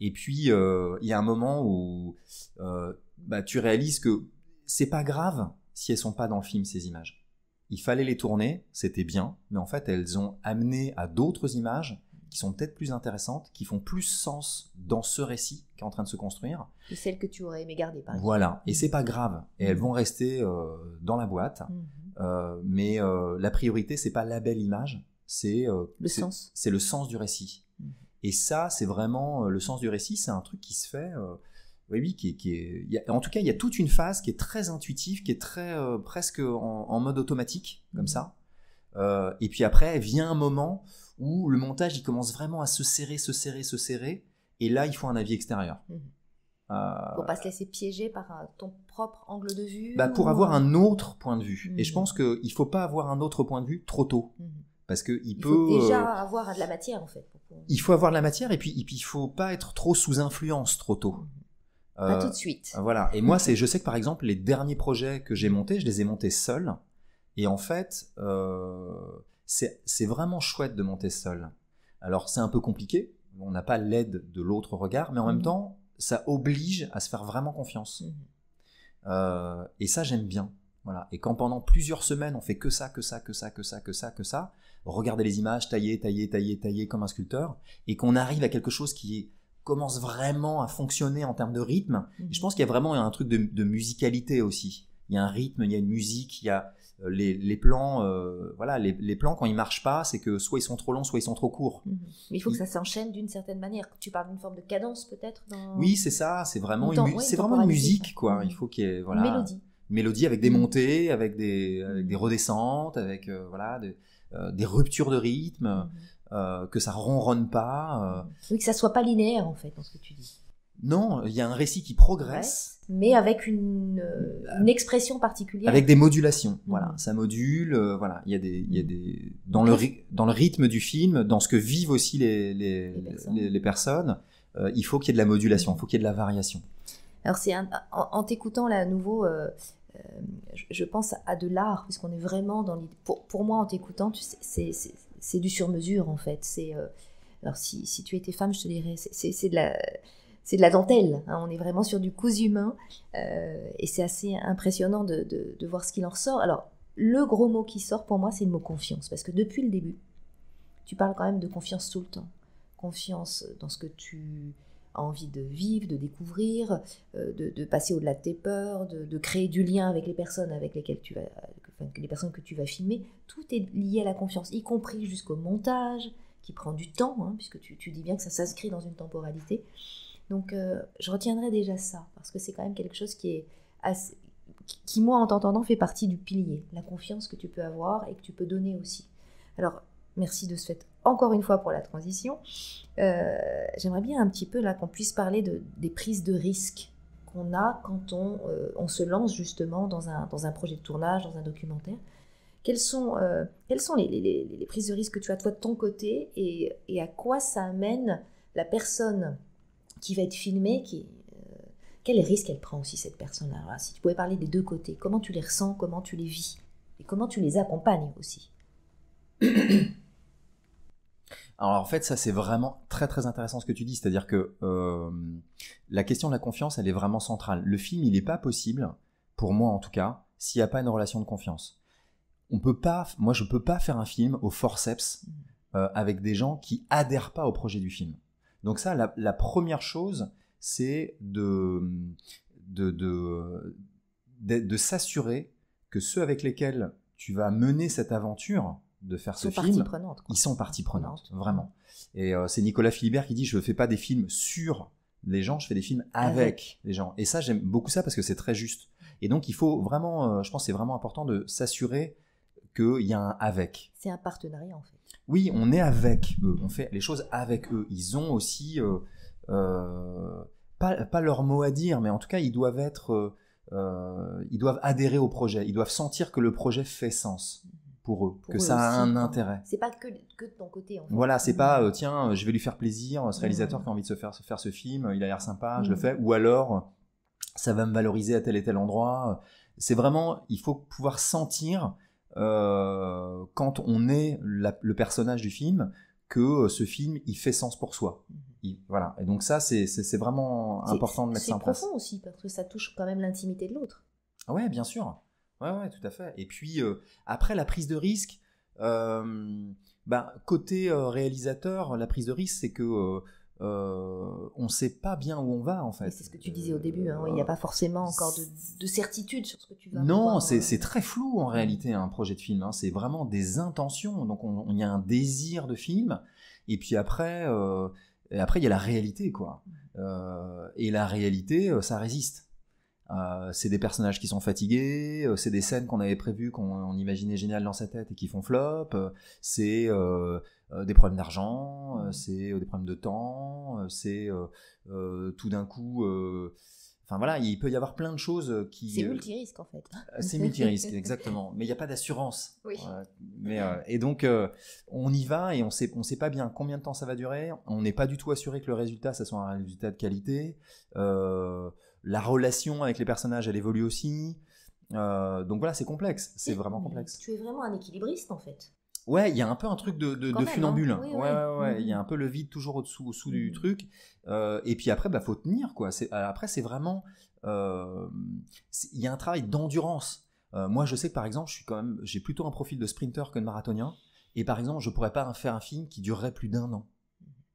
Et puis euh, il y a un moment où euh, bah, tu réalises que c'est pas grave si elles sont pas dans le film ces images. Il fallait les tourner, c'était bien, mais en fait elles ont amené à d'autres images qui sont peut-être plus intéressantes, qui font plus sens dans ce récit qui est en train de se construire. Et celles que tu aurais aimé garder, par exemple. Voilà, et mm. c'est pas grave. Et elles vont rester euh, dans la boîte. Mm-hmm. Euh, mais euh, la priorité, c'est pas la belle image, c'est euh, le sens. C'est le sens du récit. Mmh. Et ça, c'est vraiment le sens du récit. C'est un truc qui se fait. Oui, oui, qui, qui en tout cas, il y a toute une phase qui est très intuitive, qui est très presque en, mode automatique, comme mmh. ça. et puis après, vient un moment où le montage, il commence vraiment à se serrer, se serrer, se serrer. Et là, il faut un avis extérieur. Mmh. Euh, pour pas se laisser piéger par euh, ton propre angle de vue bah, Pour avoir euh, un autre point de vue. Et je mhm. pense qu'il ne faut pas avoir un autre point de vue trop tôt. Mhm. Parce que il, peut. Faut déjà avoir de la matière, en fait. Il faut avoir de la matière et puis, il ne faut pas être trop sous influence trop tôt. Mhm. pas tout de suite. Voilà. Et moi, c'est, je sais que par exemple, les derniers projets que j'ai montés, je les ai montés seuls. Et en fait, c'est vraiment chouette de monter seul. Alors, c'est un peu compliqué. On n'a pas l'aide de l'autre regard, mais en même temps, ça oblige à se faire vraiment confiance. Mhm. Euh, et ça, j'aime bien. Voilà. Et quand pendant plusieurs semaines, on fait que ça, que ça, que ça, que ça, que ça, que ça, regarder les images, tailler, tailler, tailler, tailler comme un sculpteur, et qu'on arrive à quelque chose qui commence vraiment à fonctionner en termes de rythme, mhm. je pense qu'il y a vraiment un truc de musicalité aussi. Il y a un rythme, il y a une musique, il y a, euh, les, plans, euh, voilà, les, plans quand ils marchent pas, c'est que soit ils sont trop longs, soit ils sont trop courts. Mhm. Mais il faut que ça s'enchaîne d'une certaine manière. Tu parles d'une forme de cadence peut-être. Dans... Oui, c'est ça. C'est vraiment, une, c'est vraiment une musique quoi. Mhm. Il faut qu'il y voilà. mélodie. mélodie avec des mhm. montées, avec des, redescentes, avec euh, voilà des, ruptures de rythme, que ça ronronne pas. Oui, que ça soit pas linéaire en fait dans ce que tu dis. Non, il y a un récit qui progresse. mais avec euh, une, expression particulière. Avec des modulations, voilà. Mm. Ça module, euh, voilà. Il y a des, y a des dans le dans le rythme du film, dans ce que vivent aussi les personnes, euh, il faut qu'il y ait de la modulation, il faut qu'il y ait de la variation. Alors c'est en, t'écoutant là à nouveau, je, pense à de l'art puisqu'on est vraiment dans l'idée. Pour, moi en t'écoutant, tu c'est du sur mesure en fait. C'est alors si, si tu étais femme, je te dirais c'est de la c'est de la dentelle. Hein, on est vraiment sur du cousu humain euh, et c'est assez impressionnant de, voir ce qu'il en ressort. Alors, le gros mot qui sort pour moi, c'est le mot confiance, parce que depuis le début, tu parles quand même de confiance tout le temps. Confiance dans ce que tu as envie de vivre, de découvrir, euh, de, passer au-delà de tes peurs, de, créer du lien avec les personnes avec lesquelles tu vas, les personnes que tu vas filmer. Tout est lié à la confiance, y compris jusqu'au montage, qui prend du temps, hein, puisque tu, tu, dis bien que ça s'inscrit dans une temporalité. Donc, euh, je retiendrai déjà ça, parce que c'est quand même quelque chose qui est qui, moi, en t'entendant, fait partie du pilier, la confiance que tu peux avoir et que tu peux donner aussi. Alors, merci de ce fait encore une fois pour la transition. Euh, j'aimerais bien un petit peu là qu'on puisse parler des prises de risques qu'on a quand on, euh, on, se lance justement dans un, dans un projet de tournage, dans un documentaire. Quelles sont, sont les, prises de risques que tu as toi de ton côté et, et à quoi ça amène la personne qui va être filmé qui, euh, quels risques elle prend aussi cette personne-là Si tu pouvais parler des deux côtés, comment tu les ressens, comment tu les vis, et comment tu les accompagnes aussi. Alors en fait, ça c'est vraiment très très intéressant ce que tu dis, c'est-à-dire que euh, la question de la confiance, elle est vraiment centrale. Le film, il n'est pas possible, pour moi en tout cas, s'il n'y a pas une relation de confiance. On peut pas, moi je ne peux pas faire un film au forceps mm. euh, avec des gens qui adhèrent pas au projet du film. Donc ça, la, première chose, c'est de, de, de, s'assurer que ceux avec lesquels tu vas mener cette aventure de faire ce film, prenante, ils sont partie prenante, vraiment. Et euh, c'est Nicolas Philibert qui dit, je ne fais pas des films sur les gens, je fais des films avec, les gens. Et ça, j'aime beaucoup ça parce que c'est très juste. Et donc, il faut vraiment, euh, je pense, c'est vraiment important de s'assurer qu'il y a un avec. C'est un partenariat, en fait oui, on est avec eux, on fait les choses avec eux. Ils ont aussi euh, euh, pas, leur mot à dire, mais en tout cas, ils doivent être, euh, ils doivent adhérer au projet. Ils doivent sentir que le projet fait sens pour eux, que ça a un intérêt. C'est pas que, de ton côté. Voilà, c'est mmh. pas tiens, je vais lui faire plaisir, ce mmh. réalisateur qui a envie de se faire, se faire ce film, il a l'air sympa, je le mmh. fais. Ou alors, ça va me valoriser à tel et tel endroit. C'est vraiment, il faut pouvoir sentir euh, quand on est le personnage du film que euh, ce film il fait sens pour soi. Mhm. voilà. Et donc ça c'est vraiment important de mettre ça en place. C'est profond aussi parce que ça touche quand même l'intimité de l'autre. Ah ouais, bien sûr. Ouais, ouais, tout à fait. Et puis euh, après la prise de risque, euh, bah, côté réalisateur, la prise de risque c'est que euh, on ne sait pas bien où on va en fait. C'est ce que tu disais au début, hein. il n'y a euh, pas forcément encore de, certitude sur ce que tu vas. Non, euh. c'est très flou en mm. réalité un projet de film, hein. c'est vraiment des intentions, donc on, y a un désir de film, et puis après, après il y a la réalité quoi. Mm. et la réalité, ça résiste. Euh, c'est des personnages qui sont fatigués, euh, c'est des scènes qu'on avait prévues, qu'on imaginait géniales dans sa tête et qui font flop, euh, c'est des problèmes d'argent, mmh. c'est des problèmes de temps, c'est tout d'un coup... Enfin voilà, il peut y avoir plein de choses qui... C'est multirisque en fait. c'est multirisque, exactement. Mais il n'y a pas d'assurance. Oui. mais, et donc, on y va et on sait, ne sait pas bien combien de temps ça va durer. On n'est pas du tout assuré que le résultat, ça soit un résultat de qualité la relation avec les personnages, elle évolue aussi. Euh, donc voilà, c'est complexe, c'est vraiment complexe. Tu es vraiment un équilibriste en fait. Ouais, il y a un peu un truc de, de, hein. funambule. ouais, ouais, ouais. Il y a mhm. un peu le vide toujours au-dessous mhm. du truc. Euh, et puis après, bah, faut tenir quoi. Euh, après, c'est vraiment, il y a un travail d'endurance. moi, je sais que par exemple, je j'ai plutôt un profil de sprinter que de marathonien. Et par exemple, je pourrais pas faire un film qui durerait plus d'un an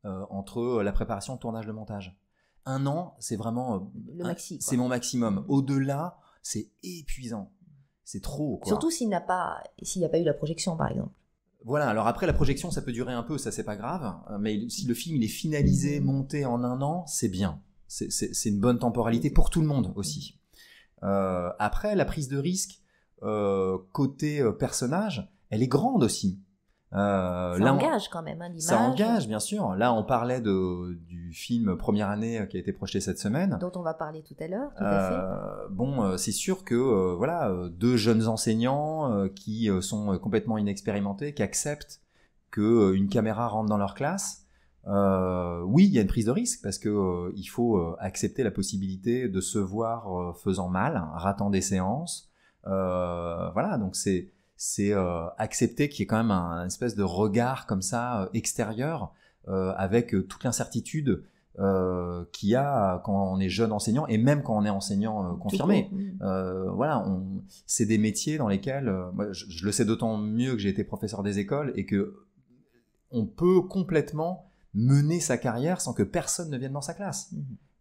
mhm. entre la préparation, le tournage, le montage un an, c'est vraiment. Euh, c'est mon maximum. Au-delà, c'est épuisant. C'est trop. Surtout s'il n'y a, pas, a pas eu la projection, par exemple. Voilà, alors après la projection, ça peut durer un peu, ça c'est pas grave, euh, mais si le film est finalisé, monté en un an, c'est bien. C'est une bonne temporalité pour tout le monde aussi. Euh, après, la prise de risque côté personnage, elle est grande aussi. Euh, ça engage quand même, hein, l'image. Ça engage, bien sûr. Là, on parlait de, du film Première année euh, qui a été projeté cette semaine. Dont on va parler tout à l'heure, tout à euh, fait. Bon, euh, c'est sûr que, voilà, deux jeunes enseignants qui sont complètement inexpérimentés, qui acceptent qu'une caméra rentre dans leur classe, oui, il y a une prise de risque parce que il faut accepter la possibilité de se voir faisant mal, ratant des séances. voilà, donc c'est c'est euh, accepter qu'il y ait quand même un, espèce de regard comme ça euh, extérieur, euh, avec toute l'incertitude qu'il y a quand on est jeune enseignant et même quand on est enseignant confirmé. voilà, c'est des métiers dans lesquels, je, je, le sais d'autant mieux que j'ai été professeur des écoles et que on peut complètement mener sa carrière sans que personne ne vienne dans sa classe. Mmh.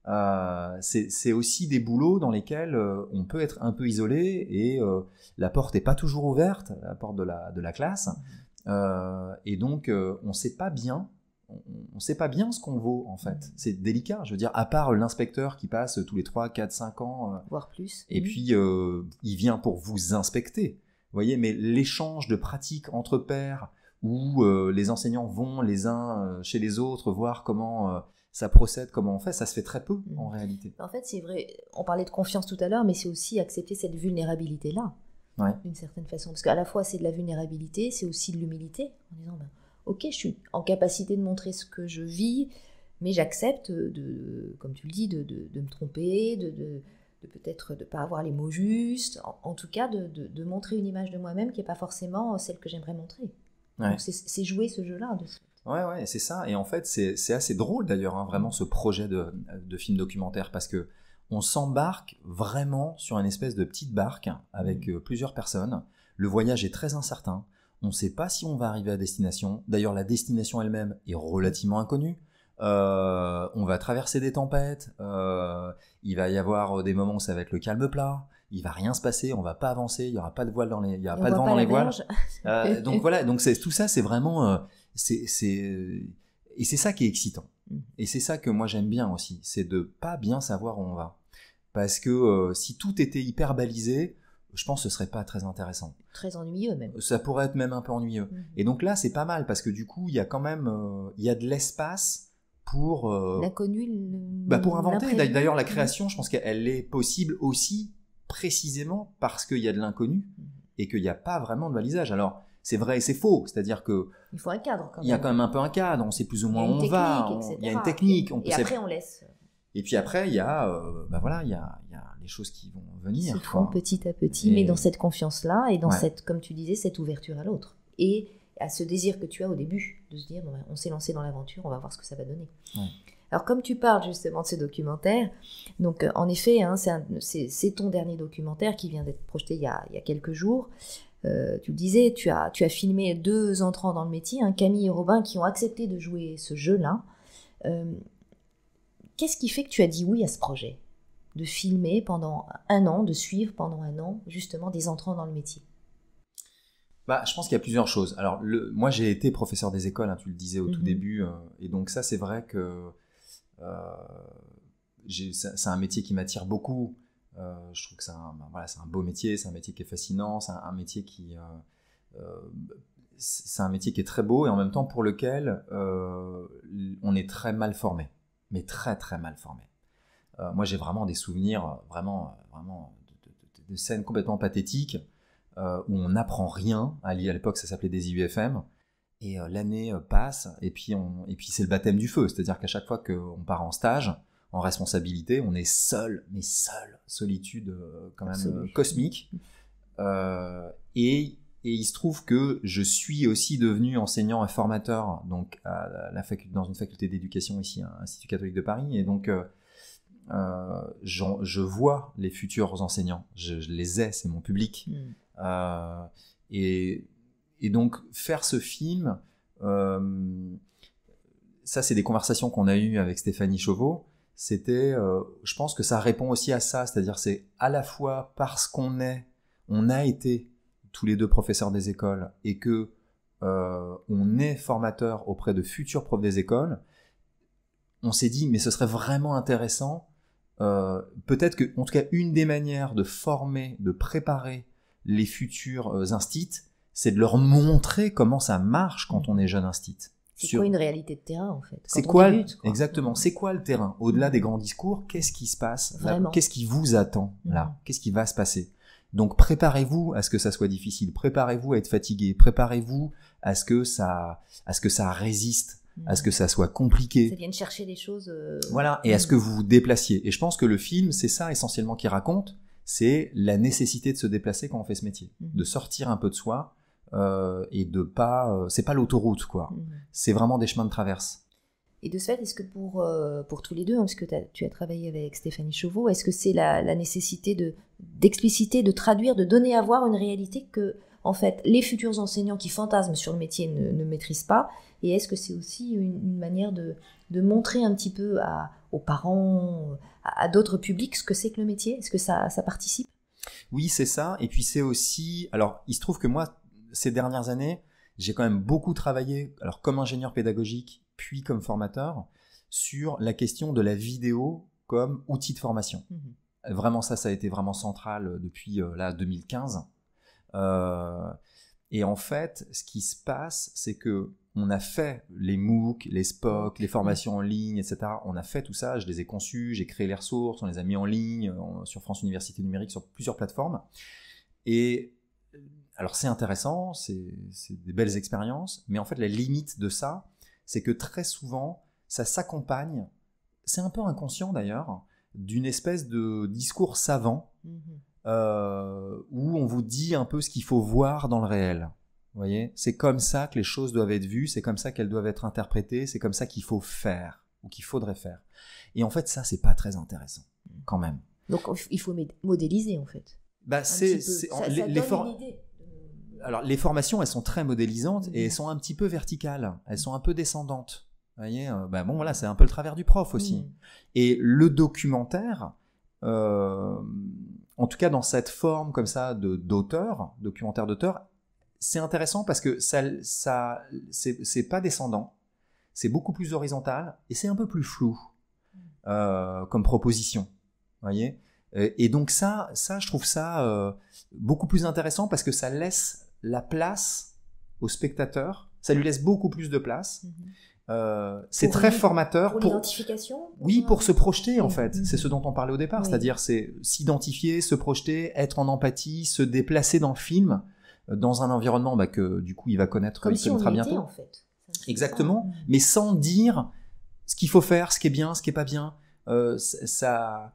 Euh, c'est aussi des boulots dans lesquels euh, on peut être un peu isolé et euh, la porte n'est pas toujours ouverte, la porte de la, classe. et donc, on ne sait pas bien. On ne sait pas bien ce qu'on vaut en fait. Mm. C'est délicat, je veux dire, à part l'inspecteur qui passe tous les 3, 4, 5 ans. Voire plus. Et mm. puis, il vient pour vous inspecter. Vous voyez, mais l'échange de pratiques entre pairs, où euh, les enseignants vont les uns euh, chez les autres voir comment euh, ça procède, comment on fait, ça se fait très peu mmh. en réalité. En fait, c'est vrai, on parlait de confiance tout à l'heure, mais c'est aussi accepter cette vulnérabilité-là, d'une certaine façon. Parce qu'à la fois, c'est de la vulnérabilité, c'est aussi de l'humilité, en disant, ben, ok, je suis en capacité de montrer ce que je vis, mais j'accepte, de, comme tu le dis, de, me tromper, de, peut-être de ne pas avoir les mots justes, en, tout cas de, de, montrer une image de moi-même qui n'est pas forcément celle que j'aimerais montrer. C'est jouer ce jeu-là Ouais, c'est ça. Et en fait, c'est assez drôle d'ailleurs, hein, vraiment ce projet de, film documentaire, parce que on s'embarque vraiment sur une espèce de petite barque avec mmh. euh, plusieurs personnes. Le voyage est très incertain. On ne sait pas si on va arriver à destination. D'ailleurs, la destination elle-même est relativement inconnue. Euh, on va traverser des tempêtes. Euh, il va y avoir des moments où ça va être le calme plat il va rien se passer, on va pas avancer, il y aura pas de voile dans les, il y aura pas de vent dans les voiles. Euh, donc voilà, donc c'est tout ça, c'est vraiment, euh, c'est, euh, et c'est ça qui est excitant. Mm. Et c'est ça que moi j'aime bien aussi, c'est de pas bien savoir où on va, parce que si tout était hyper balisé, je pense que ce serait pas très intéressant. Très ennuyeux même. Ça pourrait être même un peu ennuyeux. Mm. Et donc là, c'est pas mal parce que du coup, il y a quand même, il y a de l'espace pour euh, l'inconnu, bah pour inventer. D'ailleurs, la mm. création, je pense qu'elle est possible aussi précisément parce qu'il y a de l'inconnu et qu'il n'y a pas vraiment de balisage. Alors, c'est vrai et c'est faux, c'est-à-dire que il faut un cadre. Quand même. Il y a quand même un peu un cadre. On sait plus ou moins où on va. il y a une technique. On et après, on laisse. Et puis après, il y a, euh, bah voilà, il y a, les choses qui vont venir. Se font petit à petit, mais dans cette confiance-là et dans cette, comme tu disais, cette ouverture à l'autre et à ce désir que tu as au début de se dire, ben, on s'est lancé dans l'aventure, on va voir ce que ça va donner. Alors comme tu parles justement de ces documentaires, donc euh, en effet, hein, c'est ton dernier documentaire qui vient d'être projeté il y, a, quelques jours. Euh, tu le disais, tu as, filmé deux entrants dans le métier, hein, Camille et Robin, qui ont accepté de jouer ce jeu-là. Euh, qu'est-ce qui fait que tu as dit oui à ce projet De filmer pendant un an, de suivre pendant un an justement des entrants dans le métier bah, je pense qu'il y a plusieurs choses. Alors, moi, j'ai été professeur des écoles, hein, tu le disais au tout mhm. début, et donc ça, c'est vrai que euh, c'est un métier qui m'attire beaucoup. Euh, je trouve que c'est un, beau métier, c'est un métier qui est fascinant, c'est un, métier qui euh, c'est un métier qui est très beau et en même temps pour lequel on est très mal formé, mais très très mal formé. moi, j'ai vraiment des souvenirs vraiment vraiment de, scènes complètement pathétiques où on n'apprend rien. À l'époque, ça s'appelait des IUFM. Et euh, l'année euh, passe, et puis, puis c'est le baptême du feu. C'est-à-dire qu'à chaque fois qu'on part en stage, en responsabilité, on est seul, mais seul, solitude euh, quand même cosmique. et, il se trouve que je suis aussi devenu enseignant et formateur donc à la dans une faculté d'éducation ici, à l'Institut catholique de Paris. Et donc, je, vois les futurs enseignants. Je, les ai, c'est mon public. Hmm. et et donc, faire ce film, euh, ça, c'est des conversations qu'on a eues avec Stéphanie Chauveau. C'était, euh, je pense que ça répond aussi à ça, c'est-à-dire c'est à la fois parce qu'on est, on a été tous les deux professeurs des écoles et que euh, on est formateur auprès de futurs profs des écoles, on s'est dit mais ce serait vraiment intéressant. Peut-être que, en tout cas, une des manières de former, de préparer les futurs euh, c'est de leur montrer comment ça marche quand on est jeune instit. C'est sur... quoi une réalité de terrain en fait C'est quoi, exactement C'est quoi le terrain Au-delà des grands discours, qu'est-ce qui se passe Qu'est-ce qui vous attend là mhm. Qu'est-ce qui va se passer Donc préparez-vous à ce que ça soit difficile. Préparez-vous à être fatigué. Préparez-vous à ce que ça, à ce que ça résiste. à ce mhm. que ça soit compliqué. Ça vienne chercher des choses. Euh, voilà, et à ce mhm. que vous vous déplaciez. Et je pense que le film, c'est ça essentiellement qu'il raconte, c'est la nécessité de se déplacer quand on fait ce métier, de sortir un peu de soi, euh, et de pas. Euh, c'est pas l'autoroute, quoi. Mmh. C'est vraiment des chemins de traverse. Et de ce fait, est-ce que pour, euh, pour tous les deux, hein, parce que tu as travaillé avec Stéphanie Chauveau, est-ce que c'est la, la, nécessité de d'expliciter, de traduire, de donner à voir une réalité que, en fait, les futurs enseignants qui fantasment sur le métier ne, maîtrisent pas Et est-ce que c'est aussi une, manière de, de montrer un petit peu à, aux parents, à, à d'autres publics, ce que c'est que le métier Est-ce que ça, ça participe oui, c'est ça. Et puis c'est aussi, alors il se trouve que moi, ces dernières années, j'ai quand même beaucoup travaillé, alors comme ingénieur pédagogique, puis comme formateur, sur la question de la vidéo comme outil de formation. Mmh vraiment, ça, ça a été vraiment central euh, depuis euh, là 2015. Euh, et en fait, ce qui se passe, c'est que on a fait les MOOC, les SPOC, les formations en ligne, etc. On a fait tout ça, je les ai conçus, j'ai créé les ressources, on les a mis en ligne sur France Université Numérique, sur plusieurs plateformes. Et alors c'est intéressant, c'est des belles expériences, mais en fait la limite de ça, c'est que très souvent, ça s'accompagne, c'est un peu inconscient d'ailleurs, d'une espèce de discours savant mhm. euh, où on vous dit un peu ce qu'il faut voir dans le réel. Vous voyez, c'est comme ça que les choses doivent être vues, c'est comme ça qu'elles doivent être interprétées, c'est comme ça qu'il faut faire ou qu'il faudrait faire. Et en fait, ça, c'est pas très intéressant, mhm. quand même. Donc, il faut modéliser en fait. Bah, c'est idée alors les formations, elles sont très modélisantes et mhm. elles sont un petit peu verticales, elles sont un peu descendantes. Vous voyez, euh, ben bon voilà, c'est un peu le travers du prof aussi. Mhm. Et le documentaire, euh, en tout cas dans cette forme comme ça de d'auteur, documentaire d'auteur, c'est intéressant parce que ça, ça c'est pas descendant, c'est beaucoup plus horizontal et c'est un peu plus flou euh, comme proposition. voyez. Et donc ça, ça, je trouve ça beaucoup plus intéressant parce que ça laisse la place au spectateur. Ça lui laisse beaucoup plus de place. Mhm. Euh, c'est très formateur pour, l'identification. Oui, pour se projeter en fait. C'est ce dont on parlait au départ, c'est-à-dire c'est s'identifier, se projeter, être en empathie, se déplacer dans le film, euh, dans un environnement bah, que du coup il va connaître, Comme si bientôt. en fait. Exactement, mm. mais sans dire ce qu'il faut faire, ce qui est bien, ce qui est pas bien. Euh, ça,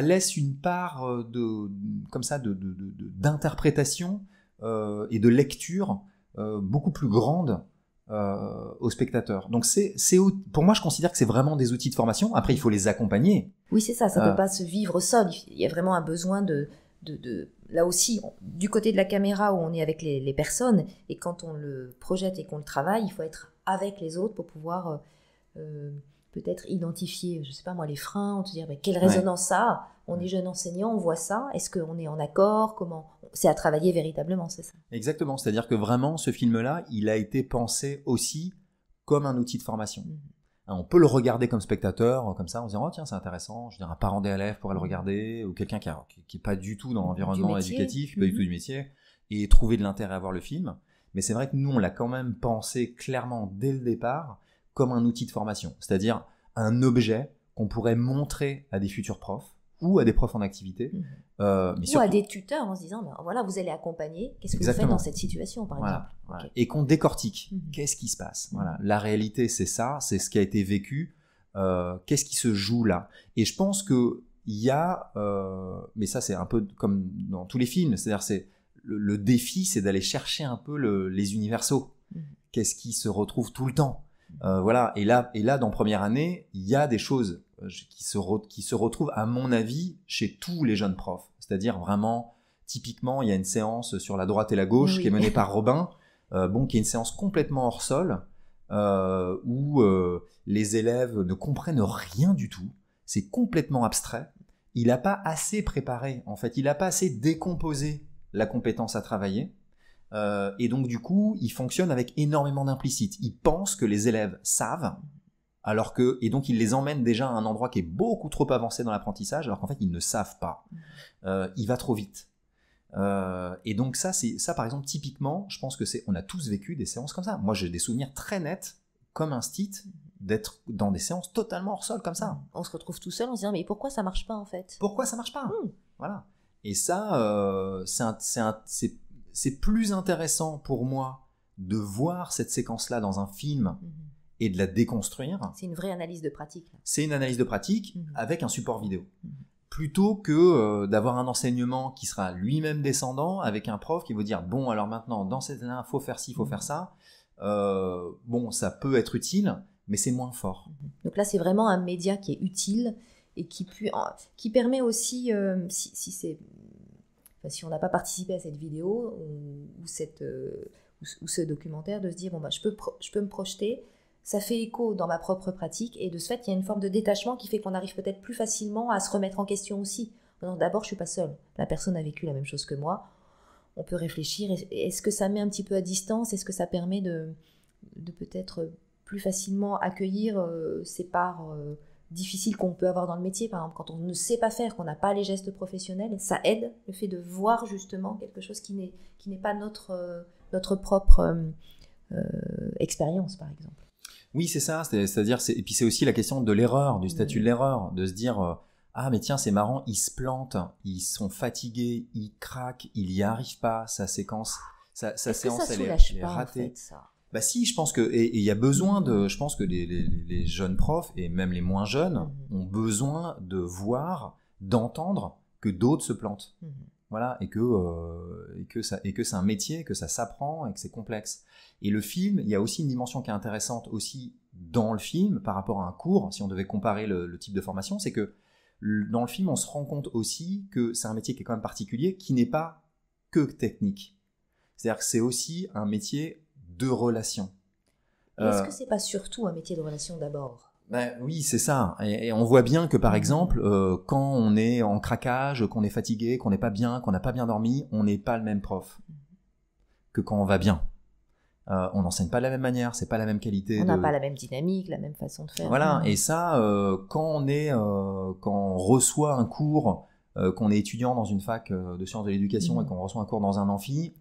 laisse une part de, comme ça, d'interprétation. Euh, et de lecture euh, beaucoup plus grande euh, aux spectateurs. Donc c'est, c'est pour moi je considère que c'est vraiment des outils de formation. Après il faut les accompagner. Oui c'est ça, ça ne peut pas se vivre seul. Il y a vraiment un besoin de, de, de là aussi du côté de la caméra où on est avec les, personnes et quand on le projette et qu'on le travaille, il faut être avec les autres pour pouvoir peut-être identifier, je sais pas moi, les freins, on te dire mais quelle résonance ça on est jeune enseignant, on voit ça, est-ce qu'on est en accord Comment C'est à travailler véritablement, c'est ça Exactement, c'est-à-dire que vraiment, ce film-là, il a été pensé aussi comme un outil de formation. Mhm. On peut le regarder comme spectateur, comme ça, on se disant, oh tiens, c'est intéressant, je dirais un parent d'élève pourrait le mhm. regarder, ou quelqu'un qui n'est pas du tout dans l'environnement éducatif, pas du mhm. tout du métier, et trouver de l'intérêt à voir le film. Mais c'est vrai que nous, on l'a quand même pensé clairement dès le départ, comme un outil de formation, c'est-à-dire un objet qu'on pourrait montrer à des futurs profs ou à des profs en activité. Mhm. Euh, mais ou à des tuteurs en se disant, ben, voilà, vous allez accompagner, qu'est-ce que vous faites dans cette situation, par exemple. Et qu'on décortique, mhm. qu'est-ce qui se passe voilà. Mhm. La réalité, c'est ça, c'est ce qui a été vécu, euh, qu'est-ce qui se joue là. Et je pense qu'il y a, euh, mais ça c'est un peu comme dans tous les films, c'est-à-dire c'est le, défi, c'est d'aller chercher un peu les universaux. Qu'est-ce qui se retrouve tout le temps euh, voilà. Et là, et là, dans première année, il y a des choses euh, qui se, retrouvent, à mon avis, chez tous les jeunes profs. C'est-à-dire vraiment, typiquement, il y a une séance sur la droite et la gauche qui est menée par Robin, euh, bon, qui est une séance complètement hors sol, où les élèves ne comprennent rien du tout. C'est complètement abstrait. Il n'a pas assez préparé, en fait. Il n'a pas assez décomposé la compétence à travailler. Euh, et donc du coup, ils fonctionnent avec énormément d'implicites. Ils pensent que les élèves savent, alors que et donc ils les emmènent déjà à un endroit qui est beaucoup trop avancé dans l'apprentissage, alors qu'en fait ils ne savent pas. Mmh. Euh, il va trop vite. Euh, et donc ça, c'est ça par exemple typiquement, je pense que c'est, on a tous vécu des séances comme ça. Moi, j'ai des souvenirs très nets, comme un stit, d'être dans des séances totalement hors sol comme ça. On se retrouve tout seul en se disant mais pourquoi ça marche pas en fait Pourquoi ça marche pas mmh. Voilà. Et ça, euh, c'est c'est plus intéressant pour moi de voir cette séquence-là dans un film mhm. et de la déconstruire. C'est une vraie analyse de pratique. C'est une analyse de pratique mhm. avec un support vidéo. Mhm. Plutôt que euh, d'avoir un enseignement qui sera lui-même descendant avec un prof qui va dire bon alors maintenant dans cette il faut faire ci, il faut faire ça. Euh, bon ça peut être utile mais c'est moins fort. Donc là c'est vraiment un média qui est utile et qui, qui permet aussi, euh, si c'est bah, si on n'a pas participé à cette vidéo ou, cette, euh, ce documentaire, de se dire, bon, bah, je, peux je peux me projeter, ça fait écho dans ma propre pratique, et de ce fait, il y a une forme de détachement qui fait qu'on arrive peut-être plus facilement à se remettre en question aussi. D'abord, je ne suis pas seule, la personne a vécu la même chose que moi, on peut réfléchir, est-ce que ça met un petit peu à distance, est-ce que ça permet de, de peut-être plus facilement accueillir ses euh, parts. Euh, difficile qu'on peut avoir dans le métier, par exemple, quand on ne sait pas faire, qu'on n'a pas les gestes professionnels, ça aide le fait de voir justement quelque chose qui n'est, pas notre, euh, notre propre euh, euh, expérience, par exemple. Oui, c'est ça, c'est-à-dire, et puis c'est aussi la question de l'erreur, du statut de mm. l'erreur, de se dire, ah mais tiens, c'est marrant, ils se plantent, ils sont fatigués, ils craquent, ils n'y arrivent pas, sa séquence, ça sa elle est, ratée. Bah si, je pense que et il y a besoin de, je pense que les, jeunes profs et même les moins jeunes ont besoin de voir, d'entendre que d'autres se plantent. Mhm. Voilà, et que, euh, et que, ça, et que c'est un métier, que ça s'apprend et que c'est complexe. Et le film, il y a aussi une dimension qui est intéressante aussi dans le film par rapport à un cours, si on devait comparer le type de formation, c'est que dans le film, on se rend compte aussi que c'est un métier qui est quand même particulier, qui n'est pas que technique. C'est-à-dire que c'est aussi un métier de relations. Est-ce euh, que c'est pas surtout un métier de relation d'abord ben, oui, c'est ça. Et, on voit bien que par mhm. exemple, euh, quand on est en craquage, qu'on est fatigué, qu'on n'est pas bien, qu'on n'a pas bien dormi, on n'est pas le même prof mhm. que quand on va bien. Euh, on n'enseigne pas de la même manière, c'est pas la même qualité. On n'a pas la même dynamique, la même façon de faire. Voilà. Mhm. Et ça, quand on est, quand on reçoit un cours, qu'on est étudiant dans une fac de sciences de l'éducation et qu'on reçoit un cours dans un amphi,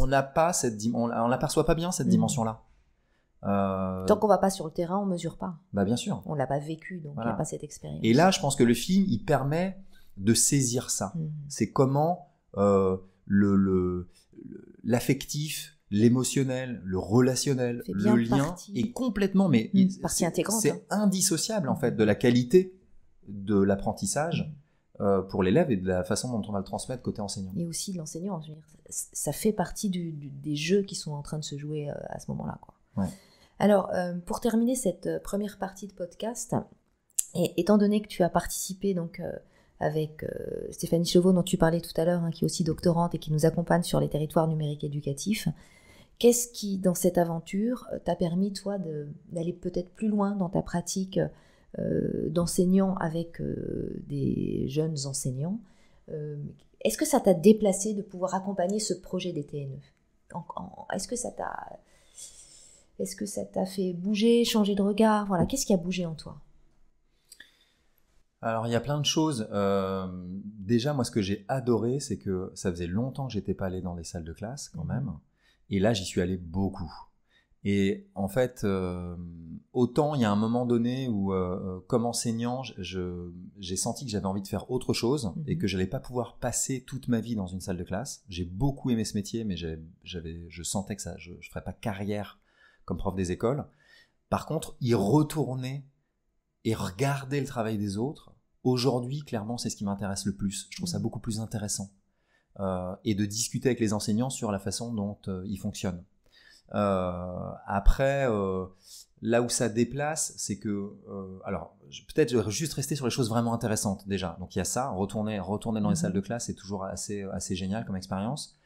on n'a pas cette on, on l'aperçoit pas bien cette hmm. dimension là. Euh, Tant qu'on va pas sur le terrain, on mesure pas. Bah bien sûr. On l'a pas vécu, donc il a pas cette expérience. Et là, je pense que le film, il permet de saisir ça. Hmm. C'est comment euh, le l'affectif, l'émotionnel, le relationnel, le lien est complètement, mais hmm. hein. C'est indissociable en fait de la qualité de l'apprentissage euh, pour l'élève et de la façon dont on va le transmettre côté enseignant. Et aussi l'enseignant, ça fait partie des jeux qui sont en train de se jouer euh, à ce moment-là. Alors, euh, pour terminer cette première partie de podcast, et étant donné que tu as participé donc avec Stéphanie Chevaux dont tu parlais tout à l'heure, hein, qui est aussi doctorante et qui nous accompagne sur les territoires numériques éducatifs. Qu'est-ce qui, dans cette aventure, t'a permis, toi, d'aller peut-être plus loin dans ta pratique euh, d'enseignants avec euh, des jeunes enseignants. Euh, est-ce que ça t'a déplacé de pouvoir accompagner ce projet des TNE Est-ce que ça t'a est-ce que ça t'a fait bouger, changer de regard Voilà, qu'est-ce qui a bougé en toi Alors, il y a plein de choses. déjà, moi, ce que j'ai adoré, c'est que ça faisait longtemps que j'étais pas allé dans les salles de classe, quand mhm. même. Et là, j'y suis allé beaucoup. Et en fait, euh, autant il y a un moment donné où, euh, euh, comme enseignant, j'ai senti que j'avais envie de faire autre chose et mhm. que je n'allais pas pouvoir passer toute ma vie dans une salle de classe. J'ai beaucoup aimé ce métier, mais j'avais, je sentais que ça, je, ne ferais pas carrière comme prof des écoles. Par contre, y retourner et regarder le travail des autres, aujourd'hui, clairement, c'est ce qui m'intéresse le plus. Je trouve ça mhm. beaucoup plus intéressant. et de discuter avec les enseignants sur la façon dont ils fonctionnent. Euh, après, euh, là où ça déplace, c'est que, euh, alors, peut-être je vais juste rester sur les choses vraiment intéressantes déjà. Donc il y a ça, retourner, retourner dans les mhm. salles de classe, c'est toujours assez, assez génial comme expérience.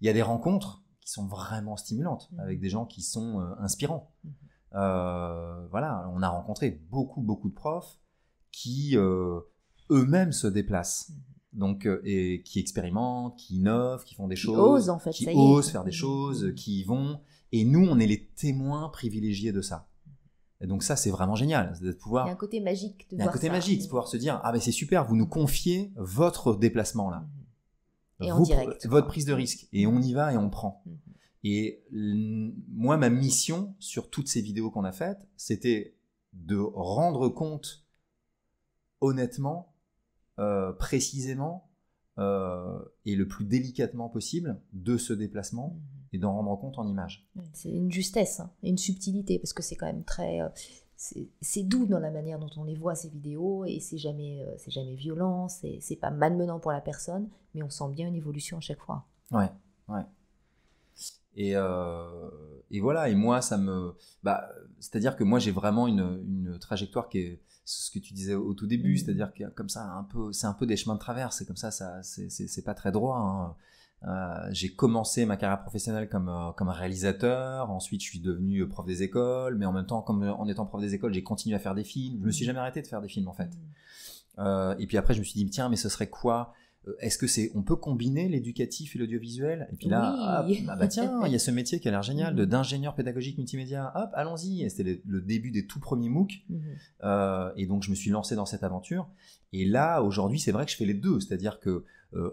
Il y a des rencontres qui sont vraiment stimulantes mhm. avec des gens qui sont inspirants. Mhm. voilà, on a rencontré beaucoup, beaucoup de profs qui eux-mêmes se déplacent. Donc, et qui expérimentent, qui innovent, qui font des qui choses. Osent, en fait, qui osent faire des choses, qui y vont. Et nous, on est les témoins privilégiés de ça. Et donc ça, c'est vraiment génial, pouvoir. Il y a un côté magique de Il y un côté magique, de pouvoir se dire ah mais c'est super, vous nous confiez votre déplacement là, mhm. et en direct, votre prise de risque, et on y va et on prend. Mhm. Et moi, ma mission sur toutes ces vidéos qu'on a faites, c'était de rendre compte honnêtement, euh, précisément euh, et le plus délicatement possible de ce déplacement. Mhm et d'en rendre compte en image. C'est une justesse hein, une subtilité parce que c'est quand même très. Euh, c'est doux dans la manière dont on les voit ces vidéos et c'est jamais, euh, c'est jamais violent, c'est pas malmenant pour la personne, mais on sent bien une évolution à chaque fois. Ouais, ouais. Et, euh, et voilà, et moi, ça me. Bah, c'est-à-dire que moi, j'ai vraiment une, une, trajectoire qui est ce que tu disais au tout début, mm. c'est-à-dire que comme ça, un peu, c'est un peu des chemins de traverse, c'est comme ça, ça c'est pas très droit. Hein. Euh, j'ai commencé ma carrière professionnelle comme euh, réalisateur. Ensuite, je suis devenu euh, prof des écoles, mais en même temps, comme en étant prof des écoles, j'ai continué à faire des films. Je me suis mmh. jamais arrêté de faire des films en fait. Mmh. et puis après, je me suis dit tiens, mais ce serait quoi Est-ce que c'est on peut combiner l'éducatif et l'audiovisuel Et puis là, ah bah tiens, il y a ce métier qui a l'air génial de mmh. d'ingénieur pédagogique multimédia. Hop, allons-y. C'était le, début des tout premiers MOOC. et donc, je me suis lancé dans cette aventure. Et là, aujourd'hui, c'est vrai que je fais les deux, c'est-à-dire que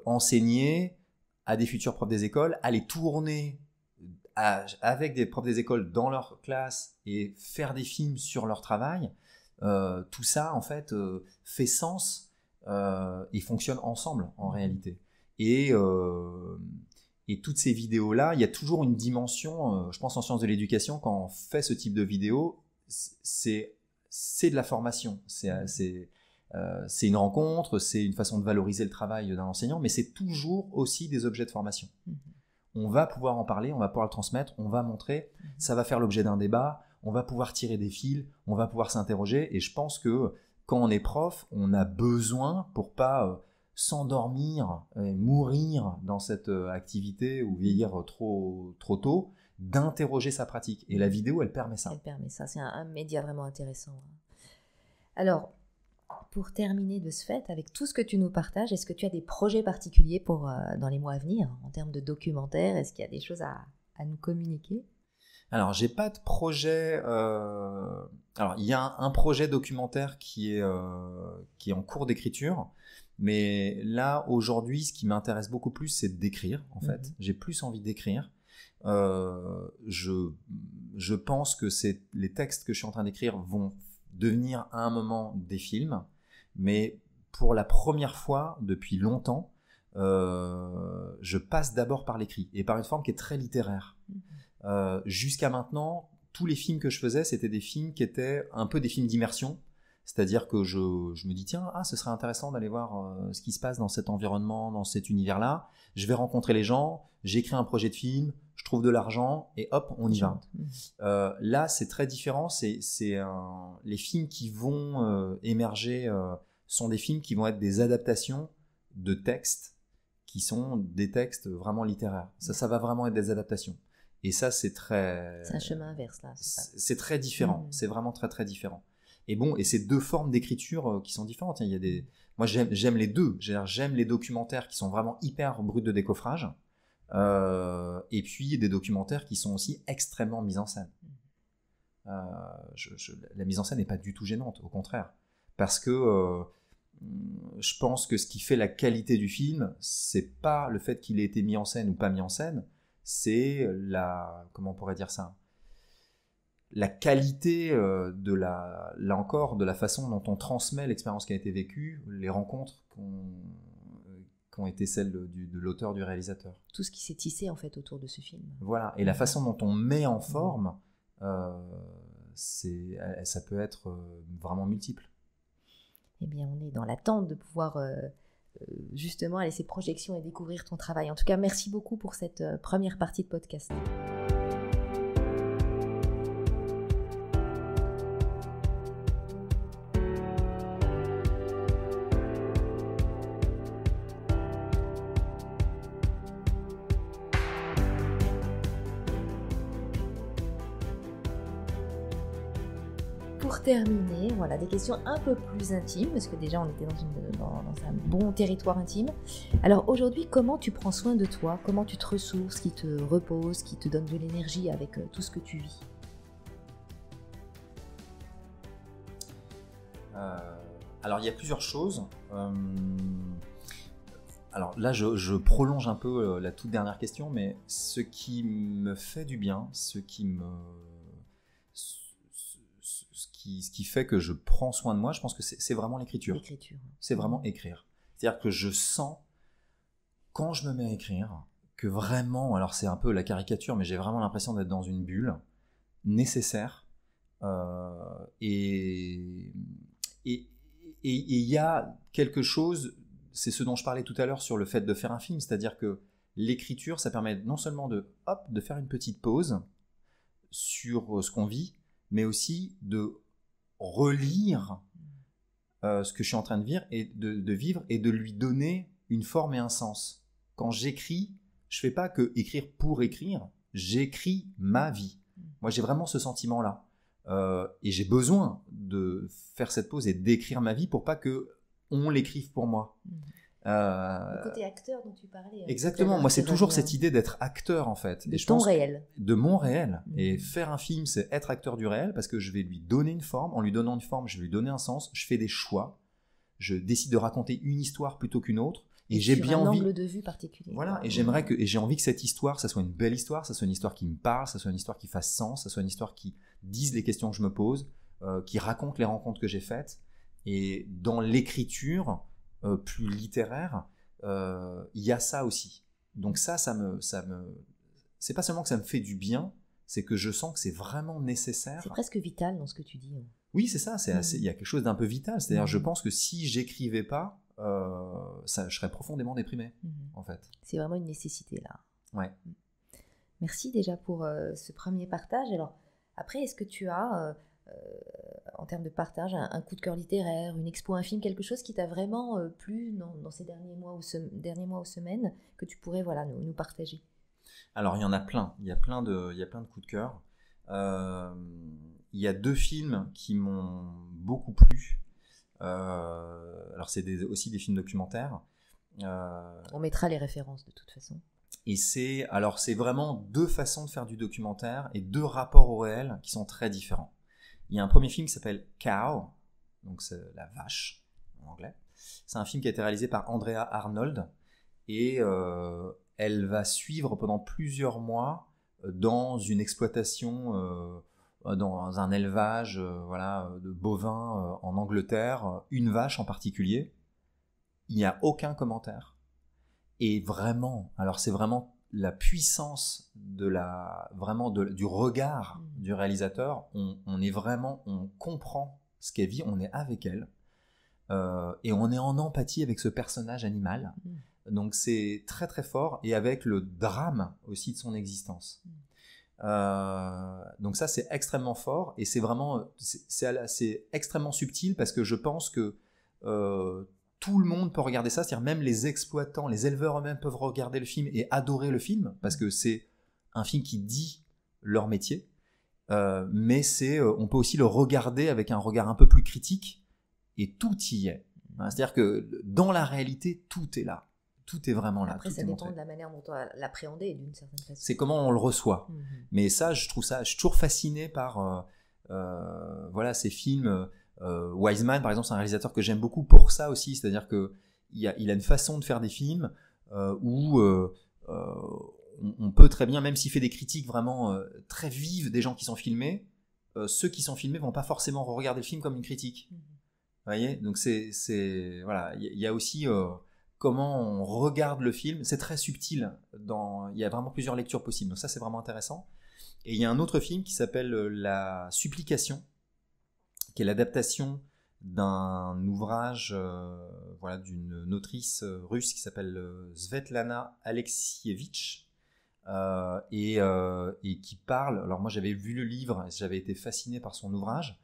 enseigner à des futurs profs des écoles, aller tourner avec des profs des écoles dans leur classe et faire des films sur leur travail, euh, tout ça en fait euh, fait sens euh, et fonctionne ensemble en réalité. Et, et toutes ces vidéos-là, il y a toujours une dimension, je pense en sciences de l'éducation, quand on fait ce type de vidéo, c'est de la formation. C'est euh, c'est une rencontre, c'est une façon de valoriser le travail d'un enseignant, mais c'est toujours aussi des objets de formation. Mhm. On va pouvoir en parler, on va pouvoir le transmettre, on va montrer, mhm. ça va faire l'objet d'un débat, on va pouvoir tirer des fils, on va pouvoir s'interroger, et je pense que quand on est prof, on a besoin pour pas euh, s'endormir, mourir dans cette euh, activité ou vieillir trop, trop tôt, d'interroger sa pratique. Et la vidéo, elle permet ça. Elle permet ça, c'est un, un média vraiment intéressant. Alors, pour terminer de ce fait, avec tout ce que tu nous partages, est-ce que tu as des projets particuliers pour euh, dans les mois à venir en termes de documentaires Est-ce qu'il y a des choses à, nous communiquer Alors, j'ai pas de projet. Euh, alors, il y a un, projet documentaire qui est euh, qui est en cours d'écriture, mais là aujourd'hui, ce qui m'intéresse beaucoup plus, c'est d'écrire. En fait, mm-hmm. j'ai plus envie d'écrire. je je pense que les textes que je suis en train d'écrire vont devenir à un moment des films mais pour la première fois depuis longtemps, euh, je passe d'abord par l'écrit et par une forme qui est très littéraire. Mhm. Euh, jusqu'à maintenant, tous les films que je faisais, c'était des films qui étaient un peu des films d'immersion, c'est-à-dire que je, me dis, tiens, ah, ce serait intéressant d'aller voir euh, ce qui se passe dans cet environnement, dans cet univers-là. Je vais rencontrer les gens, j'écris un projet de film, je trouve de l'argent et hop, on y va. Euh, là, c'est très différent. C'est, c'est les films qui vont euh, émerger sont des films qui vont être des adaptations de textes qui sont des textes vraiment littéraires. Ça, ça va vraiment être des adaptations. Et ça, c'est très. C'est un chemin inverse là. C'est, très différent. Mmh. C'est vraiment très très différent. Et bon, et c'est deux formes d'écriture euh, qui sont différentes. Il y a des, moi j'aime les deux. J'aime les documentaires qui sont vraiment hyper bruts de décoffrage, euh, et puis des documentaires qui sont aussi extrêmement mis en scène. Euh, la mise en scène n'est pas du tout gênante, au contraire, parce que je pense que ce qui fait la qualité du film, c'est pas le fait qu'il ait été mis en scène ou pas mis en scène, c'est la, comment on pourrait dire ça, la qualité euh, de la, là encore, de la façon dont on transmet l'expérience qui a été vécue, les rencontres qui ont euh, été celles de, l'auteur, du réalisateur. Tout ce qui s'est tissé en fait autour de ce film. Voilà, et la mm-hmm. façon dont on met en mm-hmm. forme, euh, ça peut être vraiment multiple. Eh bien, on est dans l'attente de pouvoir justement aller ces projections et découvrir ton travail. En tout cas, merci beaucoup pour cette première partie de podcast. terminer, voilà, des questions un peu plus intimes, parce que déjà on était dans, un bon territoire intime. Alors aujourd'hui, comment tu prends soin de toi Comment tu te ressources Qui te repose Qui te donne de l'énergie avec euh, tout ce que tu vis euh, Alors il y a plusieurs choses. Euh, alors là, je, prolonge un peu la toute dernière question, mais ce qui me fait du bien, ce qui me qui, ce qui fait que je prends soin de moi, je pense que c'est vraiment l'écriture. C'est vraiment mm-hmm. écrire. C'est-à-dire que je sens, quand je me mets à écrire, que vraiment, alors c'est un peu la caricature, mais j'ai vraiment l'impression d'être dans une bulle nécessaire. Euh, et et il y a quelque chose, c'est ce dont je parlais tout à l'heure sur le fait de faire un film, c'est-à-dire que l'écriture, ça permet non seulement de, hop, de faire une petite pause sur euh, ce qu'on vit, mais aussi de relire mm. euh, ce que je suis en train de vivre, et de, vivre et de lui donner une forme et un sens. Quand j'écris, je fais pas que écrire pour écrire, j'écris ma vie. Mm. Moi, j'ai vraiment ce sentiment-là. Euh, et j'ai besoin de faire cette pause et d'écrire ma vie pour pas que on l'écrive pour moi. Mm. Euh, côté acteur dont tu parlais. Euh, Exactement. Moi, c'est toujours cette idée d'être acteur en fait. De réel. De mon réel. Mhm. Et faire un film, c'est être acteur du réel parce que je vais lui donner une forme. En lui donnant une forme, je vais lui donner un sens. Je fais des choix. Je décide de raconter une histoire plutôt qu'une autre. Et, j'ai bien un envie. angle de vue particulier. Voilà. Et j'aimerais que, j'ai envie que cette histoire, ça soit une belle histoire, ça soit une histoire qui me parle, ça soit une histoire qui fasse sens, ça soit une histoire qui dise les questions que je me pose, euh, qui raconte les rencontres que j'ai faites. Et dans l'écriture, euh, plus littéraire, euh, il y a ça aussi. Donc ça, ça me, ça me, c'est pas seulement que ça me fait du bien, c'est que je sens que c'est vraiment nécessaire. C'est presque vital dans ce que tu dis. Hein. Oui, c'est ça. C'est mm. il y a quelque chose d'un peu vital. C'est-à-dire, je mm. pense que si j'écrivais pas, euh, ça, je serais profondément déprimé, mm-hmm. en fait. C'est vraiment une nécessité là. Ouais. Mm. Merci déjà pour ce premier partage. Alors après, est-ce que tu as euh, en termes de partage, un, coup de cœur littéraire, une expo, un film, quelque chose qui t'a vraiment euh, plu dans, ces derniers mois ou, derniers mois ou semaines que tu pourrais voilà, nous, partager alors, il y en a plein. Il y a plein de, il y a plein de coups de cœur. Euh, il y a deux films qui m'ont beaucoup plu. alors, c'est aussi des films documentaires. On mettra les références de toute façon. Et c'est, alors, c'est vraiment deux façons de faire du documentaire et deux rapports au réel qui sont très différents. Il y a un premier film qui s'appelle Cow, donc c'est la vache en anglais. C'est un film qui a été réalisé par Andrea Arnold et euh, elle va suivre pendant plusieurs mois euh, dans une exploitation, euh, dans un élevage voilà, de bovins en Angleterre, une vache en particulier. Il n'y a aucun commentaire. Et vraiment, alors c'est vraiment la puissance de la vraiment du regard mm. du réalisateur. On, est vraiment, on comprend ce qu'elle vit, on est avec elle euh, et on est en empathie avec ce personnage animal. Mm. Donc c'est très très fort et avec le drame aussi de son existence. Mm. Euh, donc ça c'est extrêmement fort et c'est vraiment c'est extrêmement subtil parce que je pense que euh, tout le monde peut regarder ça, c'est-à-dire même les exploitants, les éleveurs eux-mêmes peuvent regarder le film et adorer le film, parce que c'est un film qui dit leur métier, euh, mais c'est, euh, on peut aussi le regarder avec un regard un peu plus critique, et tout y est. Hein, c'est-à-dire que dans la réalité, tout est là. Tout est vraiment là. Après, ça dépend de la manière dont on d'une certaine façon. C'est comment on le reçoit. Mhm. Mais ça, je trouve ça, je suis toujours fasciné par euh, voilà, ces films euh, Wiseman, par exemple, c'est un réalisateur que j'aime beaucoup pour ça aussi, c'est-à-dire que il a, une façon de faire des films euh, où euh, on, peut très bien, même s'il fait des critiques vraiment très vives des gens qui sont filmés, ceux qui sont filmés vont pas forcément regarder le film comme une critique. Mhm. Vous voyez Donc c'est, voilà, il y, a aussi comment on regarde le film. C'est très subtil. Dans, il y a vraiment plusieurs lectures possibles. Donc ça c'est vraiment intéressant. Et il y a un autre film qui s'appelle La Supplication, qui est l'adaptation d'un ouvrage euh, voilà, d'une autrice euh, russe qui s'appelle euh, Svetlana Alexievitch et, qui parle. Alors, moi j'avais vu le livre, j'avais été fasciné par son ouvrage.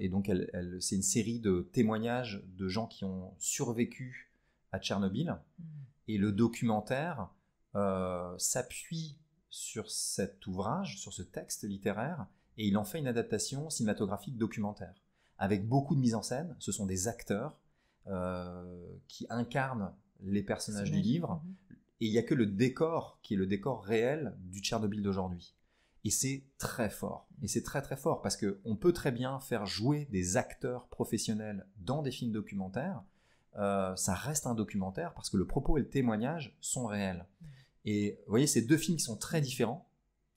et donc, elle, c'est une série de témoignages de gens qui ont survécu à Tchernobyl. Mm. Et le documentaire s'appuie sur cet ouvrage, sur ce texte littéraire, et il en fait une adaptation cinématographique documentaire, avec beaucoup de mise en scène. Ce sont des acteurs euh, qui incarnent les personnages du livre, mhm. et il n'y a que le décor qui est le décor réel du Tchernobyl d'aujourd'hui. Et c'est très fort. Et c'est très très fort parce qu'on peut très bien faire jouer des acteurs professionnels dans des films documentaires. Euh, ça reste un documentaire parce que le propos et le témoignage sont réels. Mhm. Et vous voyez, ces deux films qui sont très différents,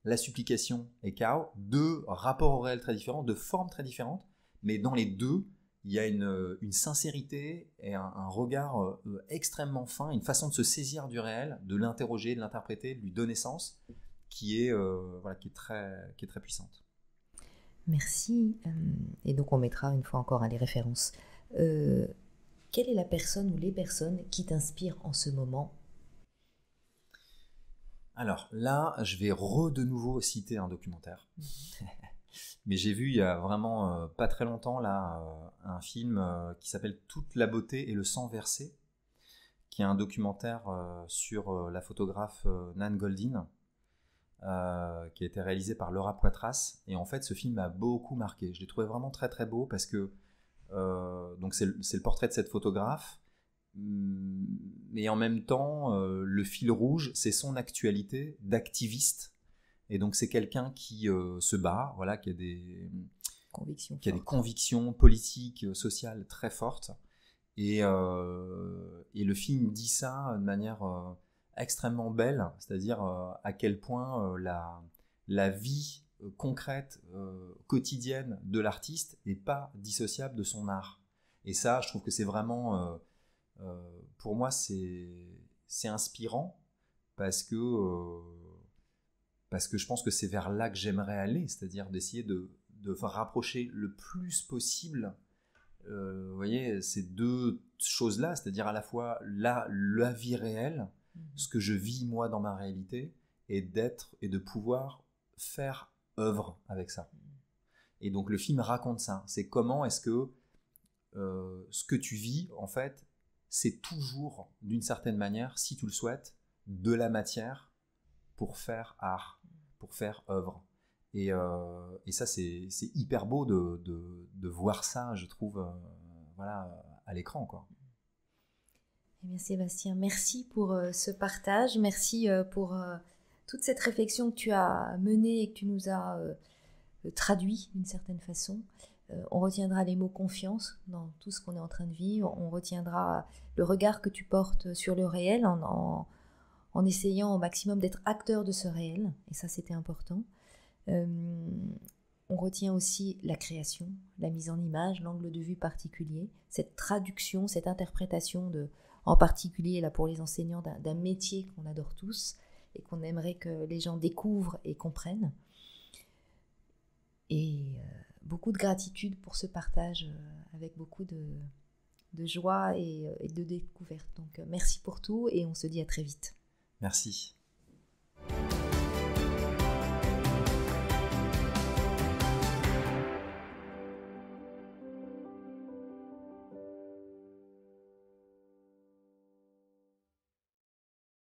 la supplication et chaos, deux rapports au réel très différents, de formes très différentes, mais dans les deux, il y a une, euh, sincérité et un, regard euh, extrêmement fin, une façon de se saisir du réel, de l'interroger, de l'interpréter, de lui donner sens, qui est, euh, voilà, qui est, très, qui est très puissante. Merci. Et donc on mettra une fois encore hein, les références. quelle est la personne ou les personnes qui t'inspirent en ce moment alors là, je vais re de nouveau citer un documentaire. Mhm. Mais j'ai vu il y a vraiment euh, pas très longtemps là euh, un film euh, qui s'appelle Toute la beauté et le sang versé, qui est un documentaire sur la photographe Nan Goldin, qui a été réalisé par Laura Poitras. Et en fait, ce film m'a beaucoup marqué. Je l'ai trouvé vraiment très très beau parce que donc c'est le portrait de cette photographe Mm, mais en même temps, euh, le fil rouge, c'est son actualité d'activiste. Et donc, c'est quelqu'un qui euh, se bat, voilà, qui a des convictions, qui a des convictions politiques, euh, sociales très fortes. Et, et le film dit ça de manière extrêmement belle, c'est-à-dire à quel point la, la vie concrète, quotidienne de l'artiste n'est pas dissociable de son art. Et ça, je trouve que c'est vraiment euh, pour moi, c'est inspirant parce que, euh, parce que je pense que c'est vers là que j'aimerais aller, c'est-à-dire d'essayer de, de rapprocher le plus possible euh, vous voyez, ces deux choses-là, c'est-à-dire à la fois la, la vie réelle, mhm. ce que je vis moi dans ma réalité, et d'être et de pouvoir faire œuvre avec ça. Et donc le film raconte ça. C'est comment est-ce que ce que tu vis, en fait, c'est toujours, d'une certaine manière, si tu le souhaites, de la matière pour faire art, pour faire œuvre. Et, euh, ça, c'est hyper beau de, voir ça, je trouve, euh, voilà, à l'écran, encore. Eh bien, Sébastien, merci pour euh, ce partage, merci pour toute cette réflexion que tu as menée et que tu nous as traduit d'une certaine façon. Euh, on retiendra les mots confiance dans tout ce qu'on est en train de vivre. On retiendra le regard que tu portes sur le réel en, essayant au maximum d'être acteur de ce réel. Et ça, c'était important. Euh, on retient aussi la création, la mise en image, l'angle de vue particulier, cette traduction, cette interprétation de, en particulier là pour les enseignants d'un métier qu'on adore tous et qu'on aimerait que les gens découvrent et comprennent. Et euh, beaucoup de gratitude pour ce partage euh, avec beaucoup de, joie et, euh, et de découverte. Donc euh, merci pour tout et on se dit à très vite. Merci.